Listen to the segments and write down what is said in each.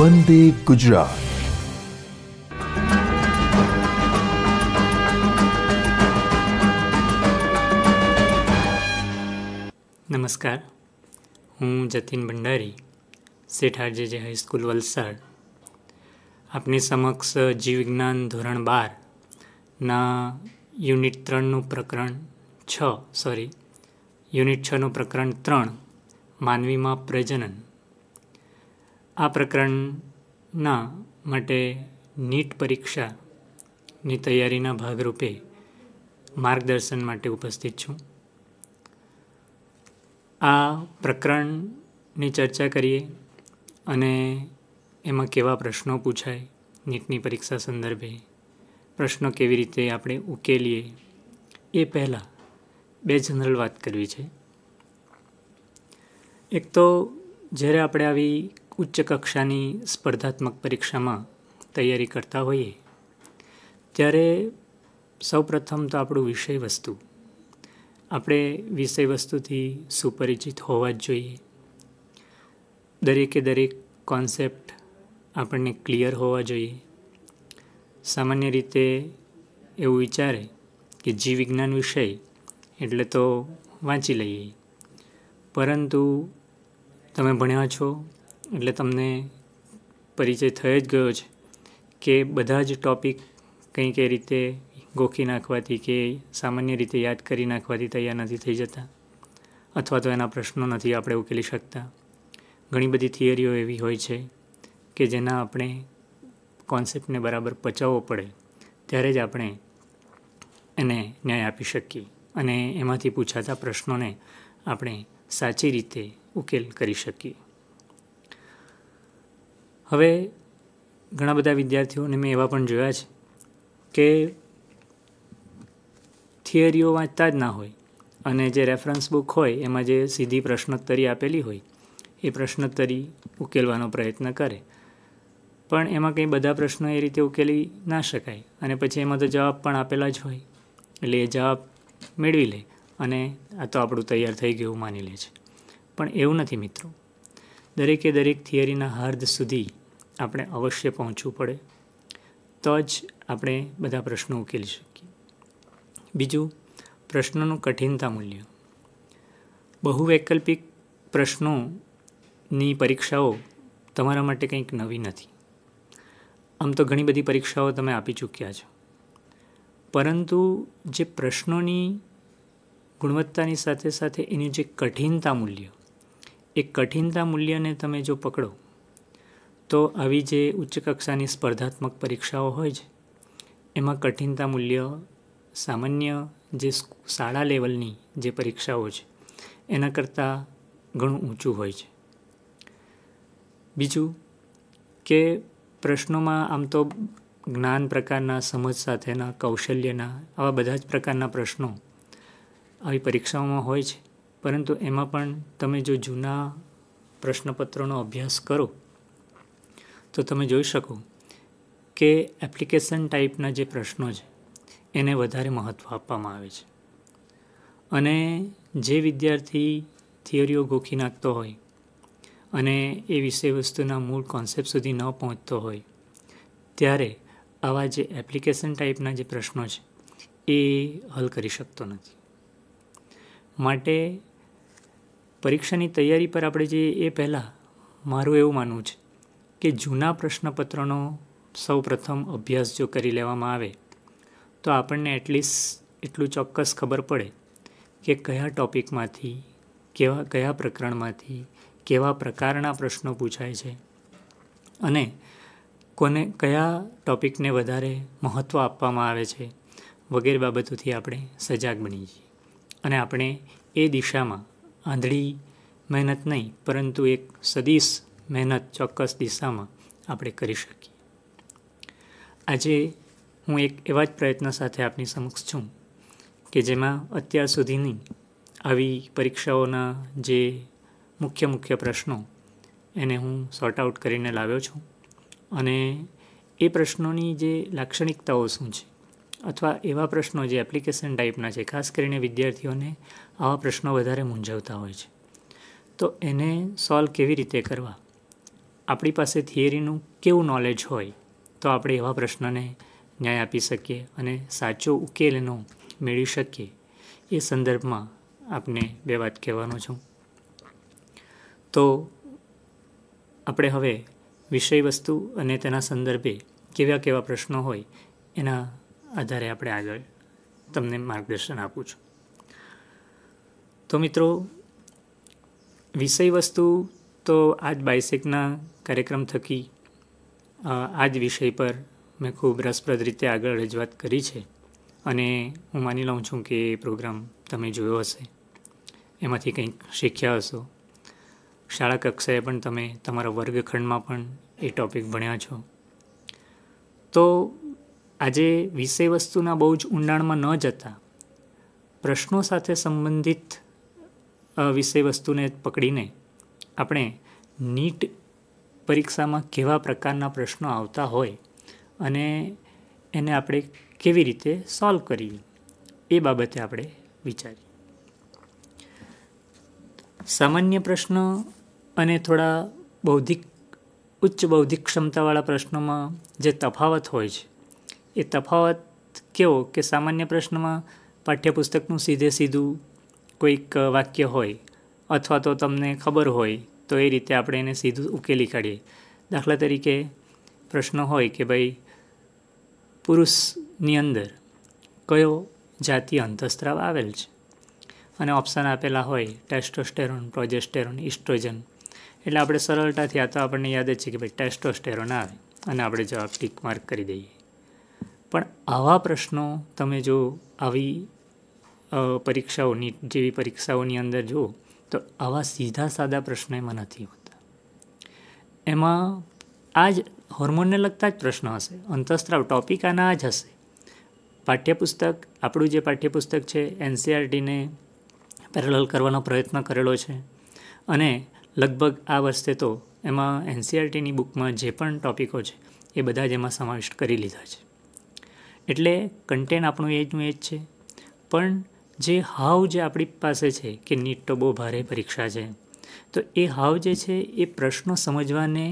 વંદે ગુજરાત નમસ્કાર હું જતીન ભંડારી શેઠ આરજેજે હાઈસ્કૂલ વલસાડ આપની સમક્ષ જીવવિજ્ઞાન ધોરણ બારના યુનિટ ત્રણનું પ્રકરણ છ સોરી યુનિટ છનું પ્રકરણ ત્રણ માનવીમાં પ્રજનન આ પ્રકરણના માટે નીટ પરીક્ષાની તૈયારીના ભાગરૂપે માર્ગદર્શન માટે ઉપસ્થિત છું આ પ્રકરણની ચર્ચા કરીએ અને એમાં કેવા પ્રશ્નો પૂછાય નીટની પરીક્ષા સંદર્ભે પ્રશ્નો કેવી રીતે આપણે ઉકેલીએ એ પહેલાં બે જનરલ વાત કરવી છે એક તો જ્યારે આપણે આવી ઉચ્ચ કક્ષાની સ્પર્ધાત્મક પરીક્ષામાં તૈયારી કરતા હોઈએ ત્યારે સૌપ્રથમ તો આપણું વિષય વસ્તુ આપણે વિષય વસ્તુથી સુપરિચિત હોવા જ જોઈએ દરેકે દરેક કોન્સેપ્ટ આપણને ક્લિયર હોવા જોઈએ સામાન્ય રીતે એવું વિચારે કે જીવ વિષય એટલે તો વાંચી લઈએ પરંતુ તમે ભણ્યા છો એટલે તમને પરિચય થઈ જ ગયો છે કે બધા જ ટૉપિક કંઈ કઈ રીતે ગોખી નાખવાથી કે સામાન્ય રીતે યાદ કરી નાખવાથી તૈયાર નથી થઈ જતા અથવા તો એના પ્રશ્નો નથી આપણે ઉકેલી શકતા ઘણી બધી થિયરીઓ એવી હોય છે કે જેના આપણે કોન્સેપ્ટને બરાબર પચાવવો પડે ત્યારે જ આપણે એને ન્યાય આપી શકીએ અને એમાંથી પૂછાતા પ્રશ્નોને આપણે સાચી રીતે ઉકેલ કરી શકીએ હવે ઘણા બધા વિદ્યાર્થીઓને મેં એવા પણ જોયા છે કે થિયરીઓ વાંચતા જ ના હોય અને જે રેફરન્સ બુક હોય એમાં જે સીધી પ્રશ્નોત્તરી આપેલી હોય એ પ્રશ્નોત્તરી ઉકેલવાનો પ્રયત્ન કરે પણ એમાં કંઈ બધા પ્રશ્નો એ રીતે ઉકેલી ના શકાય અને પછી એમાં તો જવાબ પણ આપેલા જ હોય એટલે એ જવાબ મેળવી લે અને આ તો આપણું તૈયાર થઈ ગયું માની લે છે પણ એવું નથી મિત્રો દરેકે દરેક થિયરીના હાર્દ સુધી આપણે અવશ્ય પહોંચવું પડે તો જ આપણે બધા પ્રશ્નો ઉકેલી શકીએ બીજું પ્રશ્નોનું કઠિનતા મૂલ્ય બહુવૈકલ્પિક પ્રશ્નોની પરીક્ષાઓ તમારા માટે કંઈક નવી નથી આમ તો ઘણી બધી પરીક્ષાઓ તમે આપી ચૂક્યા છો પરંતુ જે પ્રશ્નોની ગુણવત્તાની સાથે સાથે એનું જે કઠિનતા મૂલ્ય એ કઠિનતા મૂલ્યને તમે જો પકડો તો આવી જે ઉચ્ચ કક્ષાની સ્પર્ધાત્મક પરીક્ષાઓ હોય છે એમાં કઠિનતા મૂલ્ય સામાન્ય જે શાળા લેવલની જે પરીક્ષાઓ છે એના કરતાં ઘણું ઊંચું હોય છે બીજું કે પ્રશ્નોમાં આમ તો જ્ઞાન પ્રકારના સમજ સાથેના કૌશલ્યના આવા બધા જ પ્રકારના પ્રશ્નો આવી પરીક્ષાઓમાં હોય છે પરંતુ એમાં પણ તમે જો જૂના પ્રશ્નપત્રોનો અભ્યાસ કરો તો તમે જોઈ શકો કે એપ્લિકેશન ટાઈપના જે પ્રશ્નો છે એને વધારે મહત્ત્વ આપવામાં આવે છે અને જે વિદ્યાર્થી થિયરીઓ ગોખી નાખતો હોય અને એ વિષય વસ્તુના મૂળ કોન્સેપ્ટ સુધી ન પહોંચતો હોય ત્યારે આવા જે એપ્લિકેશન ટાઈપના જે પ્રશ્નો છે એ હલ કરી શકતો નથી માટે પરીક્ષાની તૈયારી પર આપણે જે એ પહેલાં મારું એવું માનવું છે કે જૂના પ્રશ્નપત્રનો સૌ પ્રથમ અભ્યાસ જો કરી લેવામાં આવે તો આપણને એટલીસ્ટ એટલું ચોક્કસ ખબર પડે કે કયા ટૉપિકમાંથી કેવા કયા પ્રકરણમાંથી કેવા પ્રકારના પ્રશ્નો પૂછાય છે અને કોને કયા ટૉપિકને વધારે મહત્ત્વ આપવામાં આવે છે વગેરે બાબતોથી આપણે સજાગ બની છીએ અને આપણે એ દિશામાં આંધળી મહેનત નહીં પરંતુ એક સદીશ મહેનત ચોક્કસ દિશામાં આપણે કરી શકીએ આજે હું એક એવા જ પ્રયત્ન સાથે આપની સમક્ષ છું કે જેમાં અત્યાર સુધીની આવી પરીક્ષાઓના જે મુખ્ય મુખ્ય પ્રશ્નો એને હું સોર્ટ આઉટ કરીને લાવ્યો છું અને એ પ્રશ્નોની જે લાક્ષણિકતાઓ શું છે અથવા એવા પ્રશ્નો જે એપ્લિકેશન ટાઈપના છે ખાસ કરીને વિદ્યાર્થીઓને આવા પ્રશ્નો વધારે મૂંઝવતા હોય છે તો એને સોલ્વ કેવી રીતે કરવા આપણી પાસે થિયરીનું કેવું નોલેજ હોય તો આપણે એવા પ્રશ્નને ન્યાય આપી શકીએ અને સાચો ઉકેલનો મેળવી શકીએ એ સંદર્ભમાં આપને બે વાત કહેવાનો છું તો આપણે હવે વિષય વસ્તુ અને તેના સંદર્ભે કેવા કેવા પ્રશ્નો હોય એના આધારે આપણે આગળ તમને માર્ગદર્શન આપું છું તો મિત્રો વિષય વસ્તુ તો આજ બાયસેકના કાર્યક્રમ થકી આ જ વિષય પર મેં ખૂબ રસપ્રદ રીતે આગળ રજૂઆત કરી છે અને હું માની લઉં છું કે એ પ્રોગ્રામ તમે જોયો હશે એમાંથી કંઈક શીખ્યા હશો શાળા કક્ષાએ પણ તમે તમારા વર્ગખંડમાં પણ એ ટૉપિક ભણ્યા છો તો આજે વિષય વસ્તુના બહુ જ ઊંડાણમાં ન જતા પ્રશ્નો સાથે સંબંધિત વિષય વસ્તુને પકડીને આપણે નીટ પરીક્ષામાં કેવા પ્રકારના પ્રશ્નો આવતા હોય અને એને આપણે કેવી રીતે સોલ્વ કરીએ એ બાબતે આપણે વિચારીએ સામાન્ય પ્રશ્ન અને થોડા બૌદ્ધિક ઉચ્ચ બૌદ્ધિક ક્ષમતાવાળા પ્રશ્નોમાં જે તફાવત હોય છે એ તફાવત કેવો કે સામાન્ય પ્રશ્નમાં પાઠ્યપુસ્તકનું સીધે સીધું કોઈક વાક્ય હોય અથવા તો તમને ખબર હોય તો એ રીતે આપણે એને સીધું ઉકેલી કાઢીએ દાખલા તરીકે પ્રશ્ન હોય કે ભાઈ પુરુષની અંદર કયો જાતીય અંતઃસ્ત્રાવ આવેલ છે અને ઓપ્શન આપેલા હોય ટેસ્ટોસ્ટેરોન પ્રોજેસ્ટેરોન ઇસ્ટ્રોજન એટલે આપણે સરળતાથી આ તો આપણને યાદ જ છે કે ભાઈ ટેસ્ટોસ્ટેરોન આવે અને આપણે જવાબ ટીક માર્ક કરી દઈએ પણ આવા પ્રશ્નો તમે જો આવી પરીક્ષાઓની જેવી પરીક્ષાઓની અંદર જુઓ તો આવા સીધા સાદા પ્રશ્ન એમાં નથી હોતા એમાં આ જ હોર્મોનને લગતા જ પ્રશ્ન હશે અંતઃસ્ત્રાવ ટોપિક આના જ હશે પાઠ્યપુસ્તક આપણું જે પાઠ્યપુસ્તક છે એનસીઆરટીને e પેરેલલ કરવાનો પ્રયત્ન કરેલો છે અને લગભગ આ વર્ષે તો એમાં એનસીઆરટીની e બુકમાં જે પણ ટોપિકો છે એ બધા જ એમાં સમાવિષ્ટ કરી લીધા છે એટલે કન્ટેન્ટ આપણું એજનું જ છે પણ જે હાવ જે આપણી પાસે છે કે નીટ તો બહુ ભારે પરીક્ષા છે તો એ હાવ જે છે એ પ્રશ્નો સમજવાને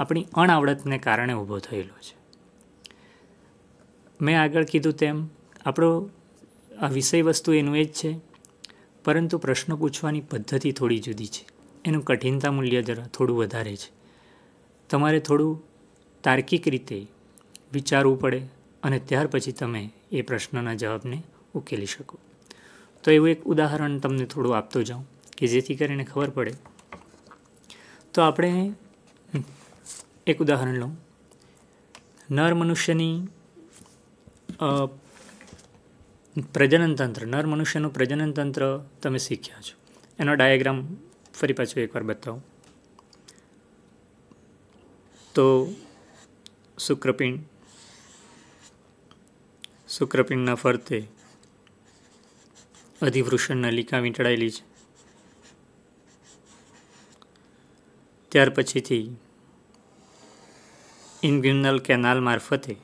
આપણી અણઆવડતને કારણે ઊભો થયેલો છે મેં આગળ કીધું તેમ આપણો આ વિષય વસ્તુ એનું એ જ છે પરંતુ પ્રશ્ન પૂછવાની પદ્ધતિ થોડી જુદી છે એનું કઠિનતા મૂલ્ય જરા થોડું વધારે છે તમારે થોડું તાર્કિક રીતે વિચારવું પડે અને ત્યાર પછી તમે એ પ્રશ્નના જવાબને ઉકેલી શકો તો એવું એક ઉદાહરણ તમને થોડું આપતો જાઉં કે જેથી કરીને ખબર પડે તો આપણે એક ઉદાહરણ લઉં નર મનુષ્યની પ્રજનન તંત્ર નર મનુષ્યનું પ્રજનન તંત્ર તમે શીખ્યા છો એનો ડાયાગ્રામ ફરી પાછો એકવાર બતાવો તો શુક્રપિંડ શુક્રપિંડના ફરતે અધિવૃષણ નલિકા વીંટળાયેલી છે ત્યાર પછીથી ઇન્ગ્યુનલ કેનાલ મારફતે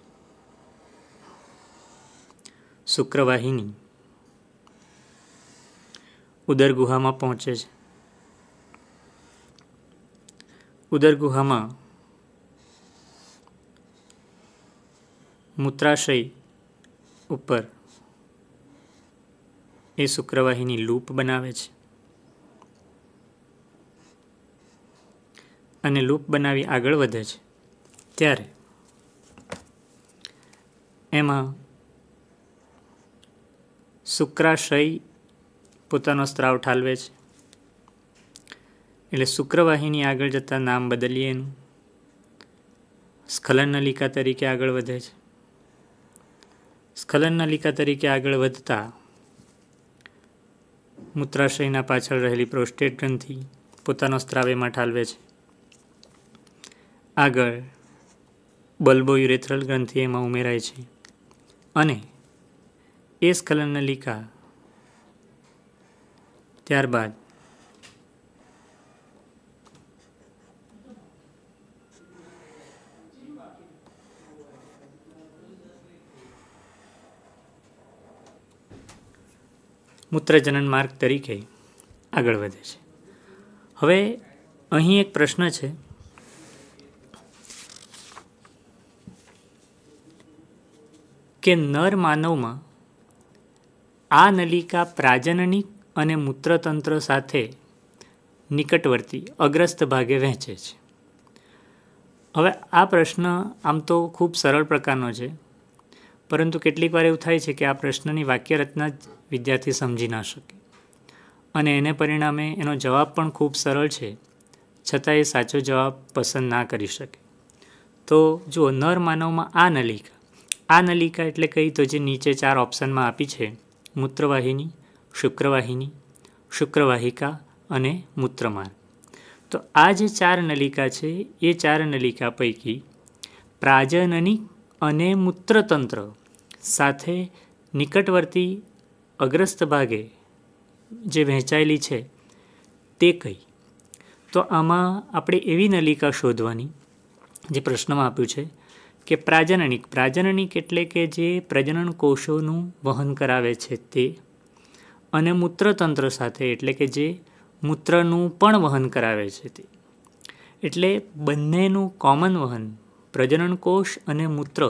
શુક્રવાહિની ઉદર ગુહામાં પહોંચે છે ઉદર ગુહામાં મૂત્રાશય ઉપર એ શુક્રવાહિની લૂપ બનાવે છે અને લૂપ બનાવી આગળ વધે છે ત્યારે એમાં શુક્રાશય પોતાનો સ્ત્રાવ ઠાલવે છે એટલે શુક્રવાહિની આગળ જતાં નામ બદલીએ એનું સ્ખલન નલિકા તરીકે આગળ વધે છે સ્ખલન નલિકા તરીકે આગળ વધતાં મૂત્રાશયના પાછળ રહેલી પ્રોસ્ટેટ ગ્રંથિ પોતાનો સ્ત્રાવેમાં ઠાલવે છે આગળ બલ્બો યુરેથ્રલ ગ્રંથિ એમાં ઉમેરાય છે અને એ સ્ખલનલિકા ત્યારબાદ મૂત્રજનન માર્ગ તરીકે આગળ વધે છે હવે અહીં એક પ્રશ્ન છે કે નર માનવમાં આ નલિકા પ્રાજનનિક અને મૂત્રતંત્ર સાથે નિકટવર્તી અગ્રસ્ત ભાગે વહેંચે છે હવે આ પ્રશ્ન આમ તો ખૂબ સરળ પ્રકારનો છે પરંતુ કેટલીક વાર એવું થાય છે કે આ પ્રશ્નની વાક્યરચના જ વિદ્યાર્થી સમજી ના શકે અને એને પરિણામે એનો જવાબ પણ ખૂબ સરળ છે છતાં એ સાચો જવાબ પસંદ ના કરી શકે તો જો નર માનવમાં આ નલિકા આ નલિકા એટલે કહી તો જે નીચે ચાર ઓપ્શનમાં આપી છે મૂત્રવાહિની શુક્રવાહિની શુક્રવાહિકા અને મૂત્રમાર્ગ તો આ જે ચાર નલિકા છે એ ચાર નલિકા પૈકી પ્રાજનની અને મૂત્રતંત્ર સાથે નિકટવર્તી અગ્રસ્ત ભાગે જે વહેંચાયેલી છે તે કઈ તો આમાં આપણે એવી નલિકા શોધવાની જે પ્રશ્નમાં આપ્યું છે કે પ્રાજનનિક પ્રાજનનિક એટલે કે જે પ્રજનન કોષોનું વહન કરાવે છે તે અને મૂત્રતંત્ર સાથે એટલે કે જે મૂત્રનું પણ વહન કરાવે છે તે એટલે બંનેનું કોમન વહન પ્રજનનકોષ અને મૂત્ર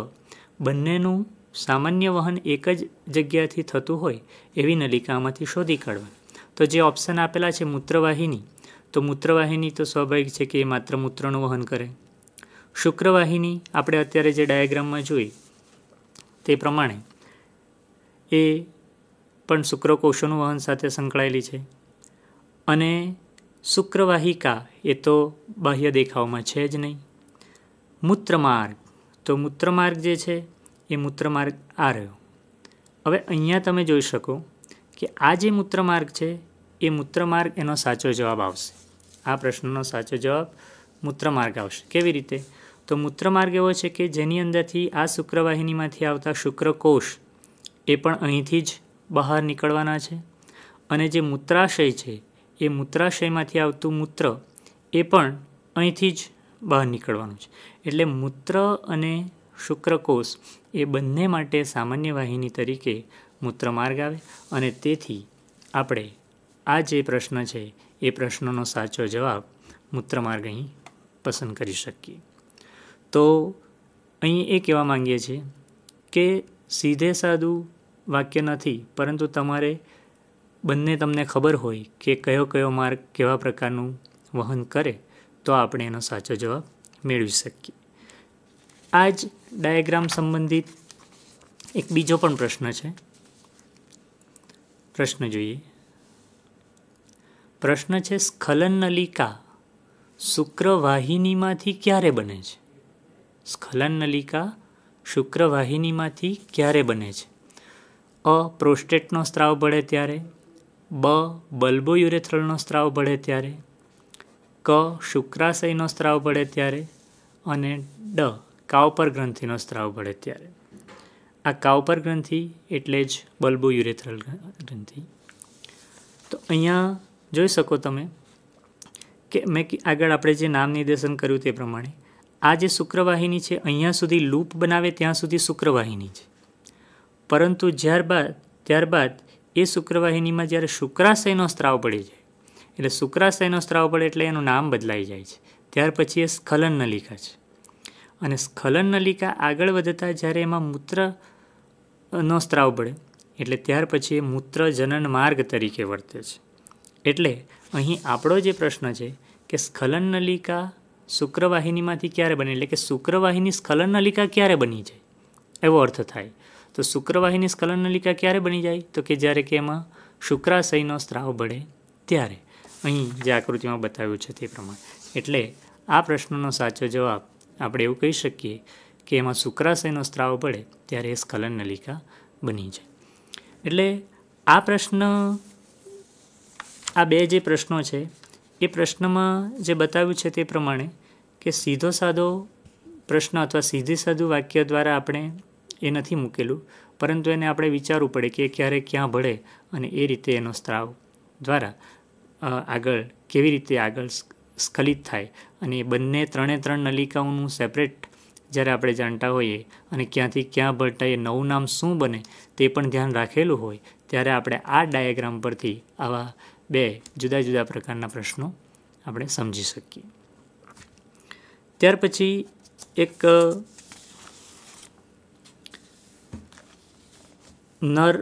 બંનેનું સામાન્ય વહન એક જ જગ્યાથી થતું હોય એવી નલિકામાંથી શોધી કાઢવા તો જે ઓપ્શન આપેલા છે મૂત્રવાહિની તો મૂત્રવાહિની તો સ્વાભાવિક છે કે એ માત્ર મૂત્રનું વહન કરે શુક્રવાહિની આપણે અત્યારે જે ડાયાગ્રામમાં જોઈ તે પ્રમાણે એ પણ શુક્રકોષોનું વહન સાથે સંકળાયેલી છે અને શુક્રવાહિકા એ તો બાહ્ય દેખાવમાં છે જ નહીં મૂત્રમાર્ગ તો મૂત્રમાર્ગ જે છે એ મૂત્રમાર્ગ આ રહ્યો હવે અહીંયા તમે જોઈ શકો કે આ જે મૂત્રમાર્ગ છે એ મૂત્રમાર્ગ એનો સાચો જવાબ આવશે આ પ્રશ્નનો સાચો જવાબ મૂત્રમાર્ગ આવશે કેવી રીતે તો મૂત્રમાર્ગ એવો છે કે જેની અંદરથી આ શુક્રવાહિનીમાંથી આવતા શુક્રકોષ એ પણ અહીંથી જ બહાર નીકળવાના છે અને જે મૂત્રાશય છે એ મૂત્રાશયમાંથી આવતું મૂત્ર એ પણ અહીંથી જ બહાર નીકળવાનું છે એટલે મૂત્ર અને શુક્રકોષ એ બંને માટે સામાન્ય વાહિની તરીકે મૂત્ર માર્ગ આવે અને તેથી આપણે આ જે પ્રશ્ન છે એ પ્રશ્નનો સાચો જવાબ મૂત્ર માર્ગ અહીં પસંદ કરી શકીએ તો અહીં એ કહેવા માંગીએ છીએ કે સીધે સાદું વાક્ય નથી પરંતુ તમારે બંને તમને ખબર હોય કે કયો કયો માર્ગ કેવા પ્રકારનું વહન કરે તો આપણે એનો સાચો જવાબ મેળવી શકીએ આ જ ડાયાગ્રામ સંબંધિત એક બીજો પણ પ્રશ્ન છે પ્રશ્ન જોઈએ પ્રશ્ન છે સ્ખલન નલિકા શુક્રવાહિનીમાંથી ક્યારે બને છે સ્ખલન નલિકા શુક્રવાહિનીમાંથી ક્યારે બને છે અ પ્રોસ્ટેટનો સ્ત્રાવ ભળે ત્યારે બ બલ્બો યુરેથ્રલનો સ્ત્રાવ ભળે ત્યારે ક શુક્રાશયનો સ્ત્રાવ પડે ત્યારે અને ડ કાવપર ગ્રંથિનો સ્ત્રાવ પડે ત્યારે આ કાવપર ગ્રંથિ એટલે જ બલ્બો યુરેથરલ ગ્રંથિ તો અહીંયા જોઈ શકો તમે કે મેં આગળ આપણે જે નામ નિર્દેશન કર્યું તે પ્રમાણે આ જે શુક્રવાહિની છે અહીંયા સુધી લૂપ બનાવે ત્યાં સુધી શુક્રવાહિની છે પરંતુ જ્યારબાદ ત્યારબાદ એ શુક્રવાહિનીમાં જ્યારે શુક્રાશયનો સ્ત્રાવ પડી જાય એટલે શુક્રાશયનો સ્ત્રાવ પડે એટલે એનું નામ બદલાઈ જાય છે ત્યાર પછી એ સ્ખલન નલિકા છે અને સ્ખલન નલિકા આગળ વધતા જ્યારે એમાં મૂત્રનો સ્ત્રાવ પડે એટલે ત્યાર પછી એ મૂત્ર જનન માર્ગ તરીકે વર્તે છે એટલે અહીં આપણો જે પ્રશ્ન છે કે સ્ખલન નલિકા શુક્રવાહિનીમાંથી ક્યારે બને એટલે કે શુક્રવાહિની સ્ખલન નલિકા ક્યારે બની જાય એવો અર્થ થાય તો શુક્રવાહિની સ્ખલન નલિકા ક્યારે બની જાય તો કે જ્યારે કે એમાં શુક્રાશયનો સ્ત્રાવ બળે ત્યારે અહીં જે આકૃતિમાં બતાવ્યું છે તે પ્રમાણે એટલે આ પ્રશ્નનો સાચો જવાબ આપણે એવું કહી શકીએ કે એમાં શુક્રાશયનો સ્ત્રાવ પડે ત્યારે એ સ્ખલન નલિકા બની જાય એટલે આ પ્રશ્ન આ બે જે પ્રશ્નો છે એ પ્રશ્નમાં જે બતાવ્યું છે તે પ્રમાણે કે સીધો સાધો પ્રશ્ન અથવા સીધી સાદું વાક્ય દ્વારા આપણે એ નથી મૂકેલું પરંતુ એને આપણે વિચારવું પડે કે ક્યારે ક્યાં ભળે અને એ રીતે એનો સ્ત્રાવ દ્વારા આગળ કેવી રીતે આગળ સ્ખલિત થાય અને બંને ત્રણે ત્રણ નલિકાઓનું સેપરેટ જ્યારે આપણે જાણતા હોઈએ અને ક્યાંથી ક્યાં ભરટાએ નવું નામ શું બને તે પણ ધ્યાન રાખેલું હોય ત્યારે આપણે આ ડાયાગ્રામ પરથી આવા બે જુદા જુદા પ્રકારના પ્રશ્નો આપણે સમજી શકીએ ત્યાર પછી એક નર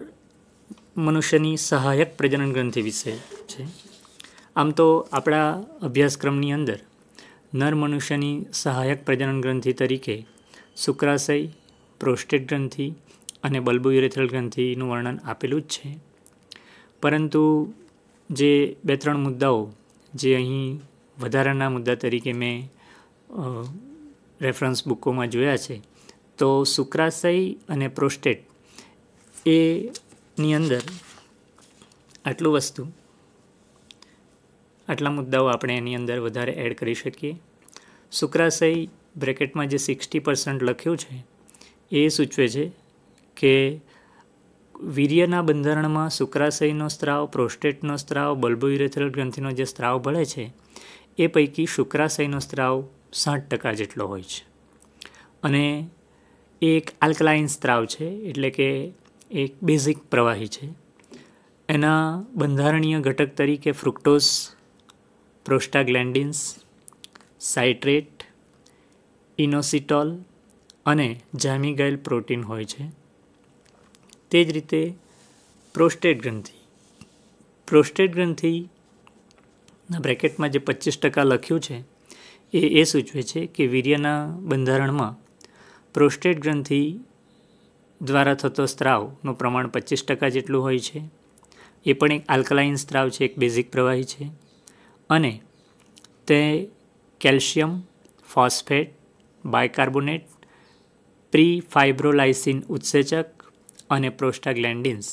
મનુષ્યની સહાયક પ્રજનન ગ્રંથિ વિશે આમ તો આપણા અભ્યાસક્રમની અંદર નર મનુષ્યની સહાયક પ્રજનન ગ્રંથિ તરીકે શુક્રાશય પ્રોસ્ટેટ ગ્રંથિ અને બલ્બુ યુરેથ્રલ ગ્રંથિનું વર્ણન આપેલું જ છે પરંતુ જે બે ત્રણ મુદ્દાઓ જે અહીં વધારાના મુદ્દા તરીકે મેં રેફરન્સ બુકોમાં જોયા છે તો શુક્રાશય અને પ્રોસ્ટેટ એની અંદર આટલું વસ્તુ આટલા મુદ્દાઓ આપણે એની અંદર વધારે એડ કરી શકીએ શુક્રાશય બ્રેકેટમાં જે સિક્સટી પર્સન્ટ લખ્યું છે એ સૂચવે છે કે વીર્યના બંધારણમાં શુક્રાશયનો સ્ત્રાવ પ્રોસ્ટેટનો સ્ત્રાવ બલ્બોયુરેથ્રલ ગ્રંથિનો જે સ્ત્રાવ ભળે છે એ પૈકી શુક્રાશયનો સ્ત્રાવ સાઠ ટકા જેટલો હોય છે અને એ એક આલ્કલાઇન સ્ત્રાવ છે એટલે કે એક બેઝિક પ્રવાહી છે એના બંધારણીય ઘટક તરીકે ફ્રુક્ટોઝ પ્રોસ્ટાગ્લેન્ડિન્સ સાઇટ્રેટ ઇનોસિટોલ અને જામી ગયેલ પ્રોટીન હોય છે તે જ રીતે પ્રોસ્ટેટ ગ્રંથિ પ્રોસ્ટેટ ગ્રંથિના બ્રેકેટમાં જે પચીસ ટકા લખ્યું છે એ એ સૂચવે છે કે વીર્યના બંધારણમાં પ્રોસ્ટેટ ગ્રંથિ દ્વારા થતો સ્ત્રાવનું પ્રમાણ પચીસ ટકા જેટલું હોય છે એ પણ એક આલ્કલાઇન સ્ત્રાવ છે એક બેઝિક પ્રવાહી છે અને તે calcium phosphate bicarbonate profibrinolysin ઉત્સેચક અને પ્રોસ્ટાગ્લેન્ડિન્સ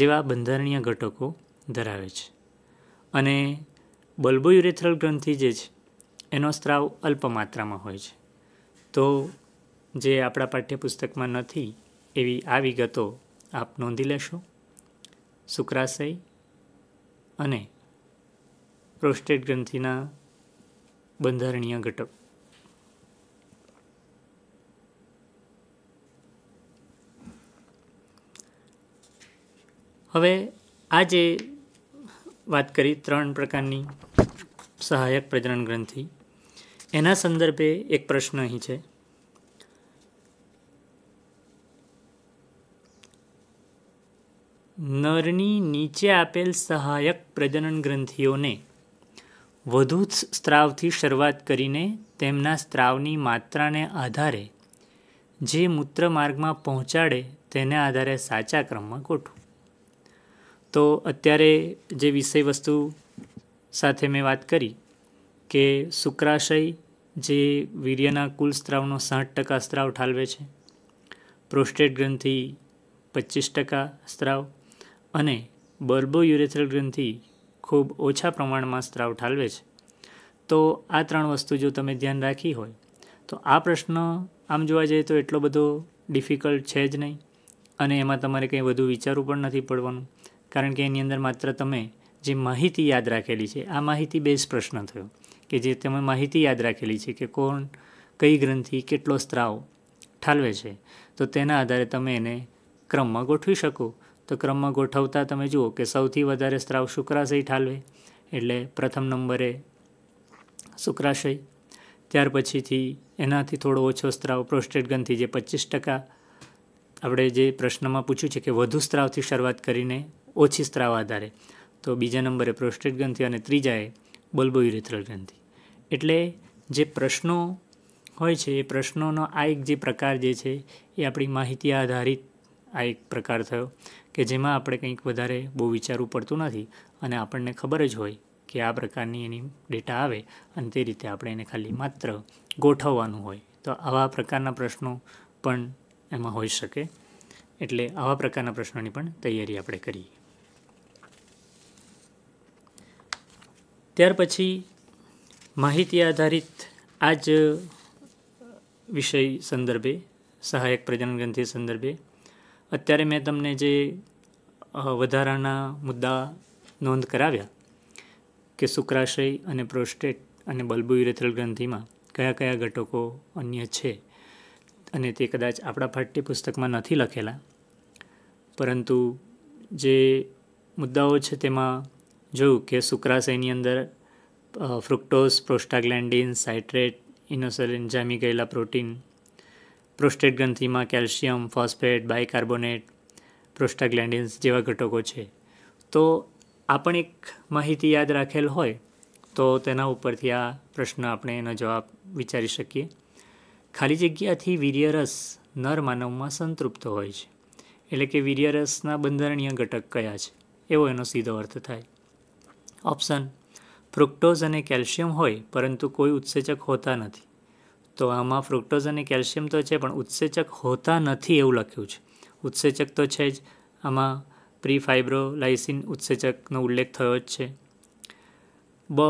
જેવા બંધારણીય ઘટકો ધરાવે છે અને બલ્બો યુરેથરલ ગ્રંથિ જે છે એનો સ્ત્રાવ અલ્પ માત્રામાં હોય છે તો જે આપણા પાઠ્યપુસ્તકમાં નથી એવી આ વિગતો આપ નોંધી લેશો શુક્રાશય અને પ્રોસ્ટેટ ગ્રંથિના બંધારણીય ઘટક હવે આજે વાત કરી ત્રણ પ્રકારની સહાયક પ્રજનન ગ્રંથિ એના સંદર્ભે એક પ્રશ્ન અહીં છે નરની નીચે આપેલ સહાયક પ્રજનન ગ્રંથિઓને વધુ સ્ત્રાવથી શરૂઆત કરીને તેમના સ્ત્રાવની માત્રાને આધારે જે મૂત્રમાર્ગમાં પહોંચાડે તેને આધારે સાચા ક્રમમાં ગોઠવું તો અત્યારે જે વિષય વસ્તુ સાથે મેં વાત કરી કે શુક્રાશય જે વીર્યના કુલ સ્ત્રાવનો સાઠ ટકા સ્ત્રાવ ઠાલવે છે પ્રોસ્ટેટ ગ્રંથિ પચીસ ટકા સ્ત્રાવ અને બર્બો બર્બોયુરેથ્રલ ગ્રંથિ ખૂબ ઓછા પ્રમાણમાં સ્ત્રાવ ઠાલવે છે તો આ ત્રણ વસ્તુ જો તમે ધ્યાન રાખી હોય તો આ પ્રશ્ન આમ જોવા જઈએ તો એટલો બધો ડિફિકલ્ટ છે જ નહીં અને એમાં તમારે કંઈ વધુ વિચારવું પણ નથી પડવાનું કારણ કે એની અંદર માત્ર તમે જે માહિતી યાદ રાખેલી છે આ માહિતી બેઝ પ્રશ્ન થયો કે જે તમે માહિતી યાદ રાખેલી છે કે કોણ કઈ ગ્રંથિ કેટલો સ્ત્રાવ ઠાલવે છે તો તેના આધારે તમે એને ક્રમમાં ગોઠવી શકો તો ક્રમમાં ગોઠવતા તમે જુઓ કે સૌથી વધારે સ્ત્રાવ શુક્રાશય ઠાલવે એટલે પ્રથમ નંબરે શુક્રાશય ત્યાર પછીથી એનાથી થોડો ઓછો સ્ત્રાવ પ્રોસ્ટેટ ગનથી જે પચીસ ટકા આપણે જે પ્રશ્નમાં પૂછ્યું છે કે વધુ સ્ત્રાવથી શરૂઆત કરીને ઓછી સ્ત્રાવ આધારે તો બીજા નંબરે પ્રોસ્ટેટ ગ્રંથિ અને ત્રીજાએ બલ્બો યુરિથ્રલ ગ્રંથિ એટલે જે પ્રશ્નો હોય છે એ પ્રશ્નોનો આ એક જે પ્રકાર જે છે એ આપણી માહિતી આધારિત આ એક પ્રકાર થયો કે જેમાં આપણે કંઈક વધારે બહુ વિચારવું પડતું નથી અને આપણને ખબર જ હોય કે આ પ્રકારની એની ડેટા આવે અને તે રીતે આપણે એને ખાલી માત્ર ગોઠવવાનું હોય તો આવા પ્રકારના પ્રશ્નો પણ એમાં હોઈ શકે એટલે આવા પ્રકારના પ્રશ્નોની પણ તૈયારી આપણે કરીએ ત્યાર પછી માહિતી આધારિત આ જ વિષય સંદર્ભે સહાયક પ્રજનન ગ્રંથિ સંદર્ભે અત્યારે મેં તમને જે વધારાના મુદ્દા નોંધ કરાવ્યા કે શુક્રાશય અને પ્રોસ્ટેટ અને બલ્બુ યુરેથ્રલ ગ્રંથિમાં કયા કયા ઘટકો અન્ય છે અને તે કદાચ આપણા પાઠ્યપુસ્તકમાં નથી લખેલા પરંતુ જે મુદ્દાઓ છે તેમાં જોયું કે શુક્રાશયની અંદર ફ્રુક્ટોઝ પ્રોસ્ટાગ્લેન્ડિન સાઇટ્રેટ ઇનોસલિન જામી ગયેલા પ્રોટીન પ્રોસ્ટેટ ગ્રંથિમાં કેલ્શિયમ ફોસ્ફેટ બાયકાર્બોનેટ પ્રોસ્ટાગ્લેન્ડિન્સ જેવા ઘટકો છે તો આ પણ એક માહિતી યાદ રાખેલ હોય તો તેના ઉપરથી આ પ્રશ્ન આપણે એનો જવાબ વિચારી શકીએ ખાલી જગ્યાથી વીર્યરસ નર માનવમાં સંતૃપ્ત હોય છે એટલે કે વીર્યરસના બંધારણીય ઘટક કયા છે એવો એનો સીધો અર્થ થાય ઓપ્શન ફ્રુક્ટોઝ અને કેલ્શિયમ હોય પરંતુ કોઈ ઉત્સેચક હોતા નથી તો આમાં ફ્રુક્ટોઝ અને કેલ્શિયમ તો છે પણ ઉત્સેચક હોતા નથી એવું લખ્યું છે ઉત્સેચક તો છે જ આમાં પ્રીફાઇબ્રોલાઇસિન ઉત્સેચકનો ઉલ્લેખ થયો જ છે બ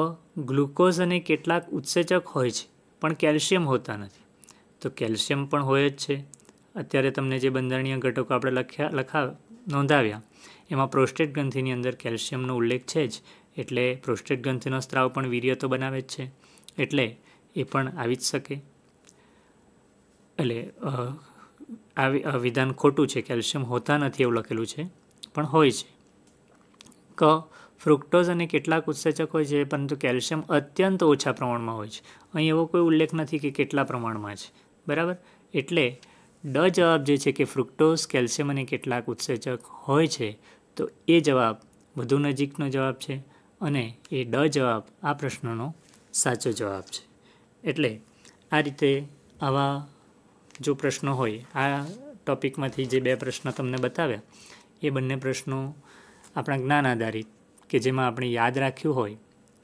ગ્લુકોઝ અને કેટલાક ઉત્સેચક હોય છે પણ કેલ્શિયમ હોતા નથી તો કેલ્શિયમ પણ હોય જ છે અત્યારે તમને જે બંધારણીય ઘટકો આપણે લખ્યા લખા નોંધાવ્યા એમાં પ્રોસ્ટેટ ગ્રંથિની અંદર કેલ્શિયમનો ઉલ્લેખ છે જ એટલે પ્રોસ્ટેટ ગ્રંથિનો સ્ત્રાવ પણ વીર્ય તો બનાવે જ છે એટલે એ પણ આવી જ શકે એટલે આ વિધાન ખોટું છે કેલ્શિયમ હોતા નથી એવું લખેલું છે પણ હોય છે ક ફ્રુક્ટોઝ અને કેટલાક ઉત્સેચક હોય છે પરંતુ કેલ્શિયમ અત્યંત ઓછા પ્રમાણમાં હોય છે અહીં એવો કોઈ ઉલ્લેખ નથી કે કેટલા પ્રમાણમાં છે બરાબર એટલે ડ જવાબ જે છે કે ફ્રુક્ટોઝ કેલ્શિયમ અને કેટલાક ઉત્સેચક હોય છે તો એ જવાબ વધુ નજીકનો જવાબ છે અને એ ડ જવાબ આ પ્રશ્નનો સાચો જવાબ છે એટલે આ રીતે આવા જો પ્રશ્નો હોય આ ટૉપિકમાંથી જે બે પ્રશ્ન તમને બતાવ્યા એ બંને પ્રશ્નો આપણા જ્ઞાન આધારિત કે જેમાં આપણે યાદ રાખ્યું હોય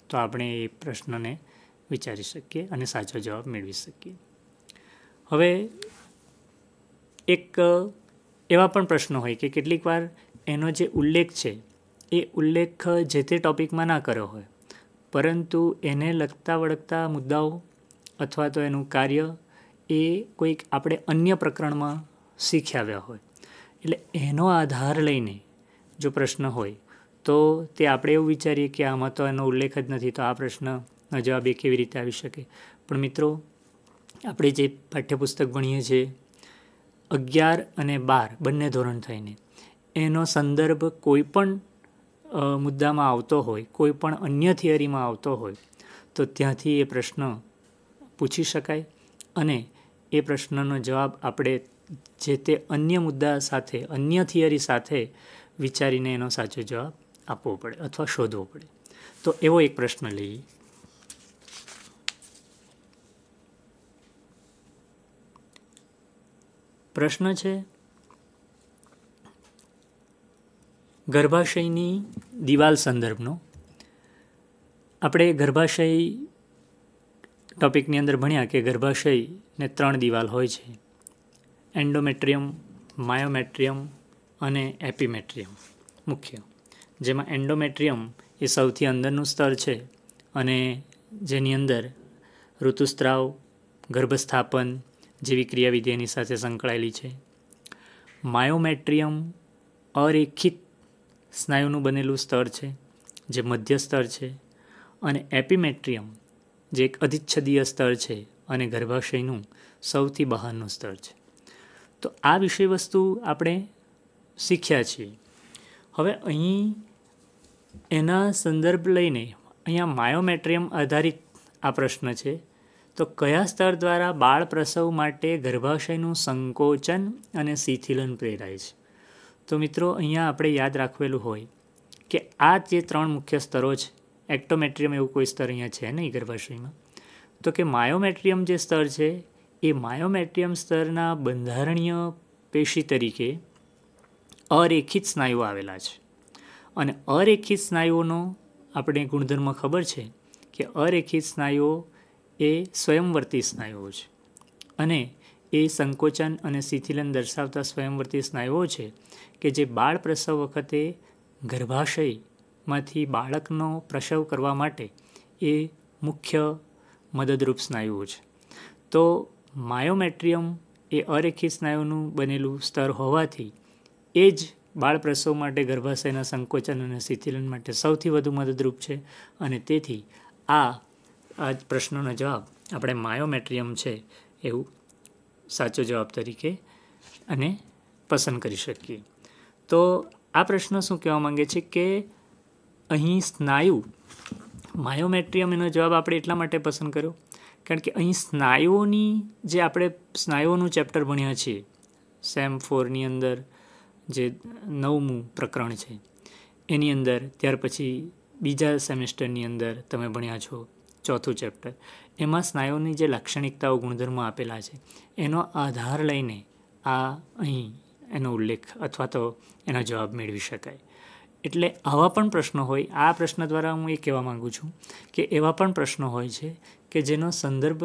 તો આપણે એ પ્રશ્નને વિચારી શકીએ અને સાચો જવાબ મેળવી શકીએ હવે એક એવા પણ પ્રશ્નો હોય કે કેટલીક વાર એનો જે ઉલ્લેખ છે એ ઉલ્લેખ જે તે ટૉપિકમાં ના કર્યો હોય પરંતુ એને લગતા વળગતા મુદ્દાઓ અથવા તો એનું કાર્ય એ કોઈક આપણે અન્ય પ્રકરણમાં શીખી આવ્યા હોય એટલે એનો આધાર લઈને જો પ્રશ્ન હોય તો તે આપણે એવું વિચારીએ કે આમાં તો એનો ઉલ્લેખ જ નથી તો આ પ્રશ્નનો જવાબ એ કેવી રીતે આવી શકે પણ મિત્રો આપણે જે પાઠ્યપુસ્તક ભણીએ છીએ અગિયાર અને બાર બંને ધોરણ થઈને એનો સંદર્ભ કોઈ પણ મુદ્દામાં આવતો હોય કોઈ પણ અન્ય થિયરીમાં આવતો હોય તો ત્યાંથી એ પ્રશ્ન પૂછી શકાય અને એ પ્રશ્નનો જવાબ આપણે જે તે અન્ય મુદ્દા સાથે અન્ય થિયરી સાથે વિચારીને એનો સાચો જવાબ આપવો પડે અથવા શોધવો પડે તો એવો એક પ્રશ્ન લઈએ પ્રશ્ન છે ગર્ભાશયની દિવાલ સંદર્ભનો આપણે ગર્ભાશય ટોપિકની અંદર ભણ્યા કે ગર્ભાશયને ત્રણ દિવાલ હોય છે એન્ડોમેટ્રિયમ માયોમેટ્રિયમ અને એપિમેટ્રિયમ મુખ્ય જેમાં એન્ડોમેટ્રિયમ એ સૌથી અંદરનું સ્તર છે અને જેની અંદર ઋતુસ્ત્રાવ ગર્ભસ્થાપન જેવી ક્રિયાવિધિની સાથે સંકળાયેલી છે માયોમેટ્રિયમ અરેખિત સ્નાયુનું બનેલું સ્તર છે જે મધ્ય સ્તર છે અને એપિમેટ્રિયમ જે એક અધિચ્છદીય સ્તર છે અને ગર્ભાશયનું સૌથી બહારનું સ્તર છે તો આ વિષય વસ્તુ આપણે શીખ્યા છીએ હવે અહીં એના સંદર્ભ લઈને અહીંયા માયોમેટ્રિયમ આધારિત આ પ્રશ્ન છે તો કયા સ્તર દ્વારા બાળ પ્રસવ માટે ગર્ભાશયનું સંકોચન અને શિથિલન પ્રેરાય છે તો મિત્રો અહીંયા આપણે યાદ રાખવેલું હોય કે આ જે ત્રણ મુખ્ય સ્તરો છે એક્ટોમેટ્રિયમ એવું કોઈ સ્તર અહીંયા છે નહીં ગર્ભાશયમાં તો કે માયોમેટ્રિયમ જે સ્તર છે એ માયોમેટ્રિયમ સ્તરના બંધારણીય પેશી તરીકે અરેખિત સ્નાયુઓ આવેલા છે અને અરેખિત સ્નાયુઓનો આપણે ગુણધર્મ ખબર છે કે અરેખિત સ્નાયુઓ એ સ્વયંવર્તી સ્નાયુઓ છે અને એ સંકોચન અને શિથિલન દર્શાવતા સ્વયંવર્તી સ્નાયુઓ છે કે જે બાળ પ્રસવ વખતે ગર્ભાશય માંથી બાળકનો પ્રસવ કરવા માટે એ મુખ્ય મદદરૂપ સ્નાયુઓ છે તો માયોમેટ્રિયમ એ અરેખી સ્નાયુનું બનેલું સ્તર હોવાથી એ જ બાળપ્રસવ માટે ગર્ભાશયના સંકોચન અને શિથિલન માટે સૌથી વધુ મદદરૂપ છે અને તેથી આ આ પ્રશ્નોનો જવાબ આપણે માયોમેટ્રિયમ છે એવું સાચો જવાબ તરીકે અને પસંદ કરી શકીએ તો આ પ્રશ્ન શું કહેવા માંગે છે કે અહીં સ્નાયુ માયોમેટ્રિયમ એનો જવાબ આપણે એટલા માટે પસંદ કર્યો કારણ કે અહીં સ્નાયુઓની જે આપણે સ્નાયુઓનું ચેપ્ટર ભણ્યા છીએ સેમ ફોરની અંદર જે નવમું પ્રકરણ છે એની અંદર ત્યાર પછી બીજા સેમેસ્ટરની અંદર તમે ભણ્યા છો ચોથું ચેપ્ટર એમાં સ્નાયુઓની જે લાક્ષણિકતાઓ ગુણધર્મો આપેલા છે એનો આધાર લઈને આ અહીં એનો ઉલ્લેખ અથવા તો એનો જવાબ મેળવી શકાય એટલે આવા પણ પ્રશ્નો હોય આ પ્રશ્ન દ્વારા હું એ કહેવા માગું છું કે એવા પણ પ્રશ્નો હોય છે કે જેનો સંદર્ભ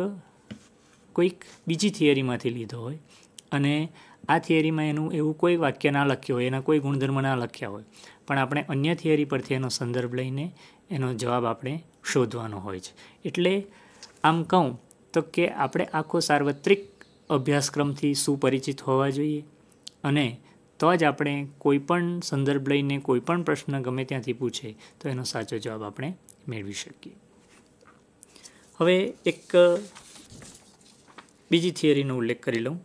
કોઈક બીજી થિયરીમાંથી લીધો હોય અને આ થિયરીમાં એનું એવું કોઈ વાક્ય ના લખ્યું હોય એના કોઈ ગુણધર્મ ના લખ્યા હોય પણ આપણે અન્ય થિયરી પરથી એનો સંદર્ભ લઈને એનો જવાબ આપણે શોધવાનો હોય છે એટલે આમ કહું તો કે આપણે આખો સાર્વત્રિક અભ્યાસક્રમથી સુપરિચિત હોવા જોઈએ અને તો જ આપણે કોઈ પણ સંદર્ભ લઈને કોઈપણ પ્રશ્ન ગમે ત્યાંથી પૂછે તો એનો સાચો જવાબ આપણે મેળવી શકીએ હવે એક બીજી થિયરીનો ઉલ્લેખ કરી લઉં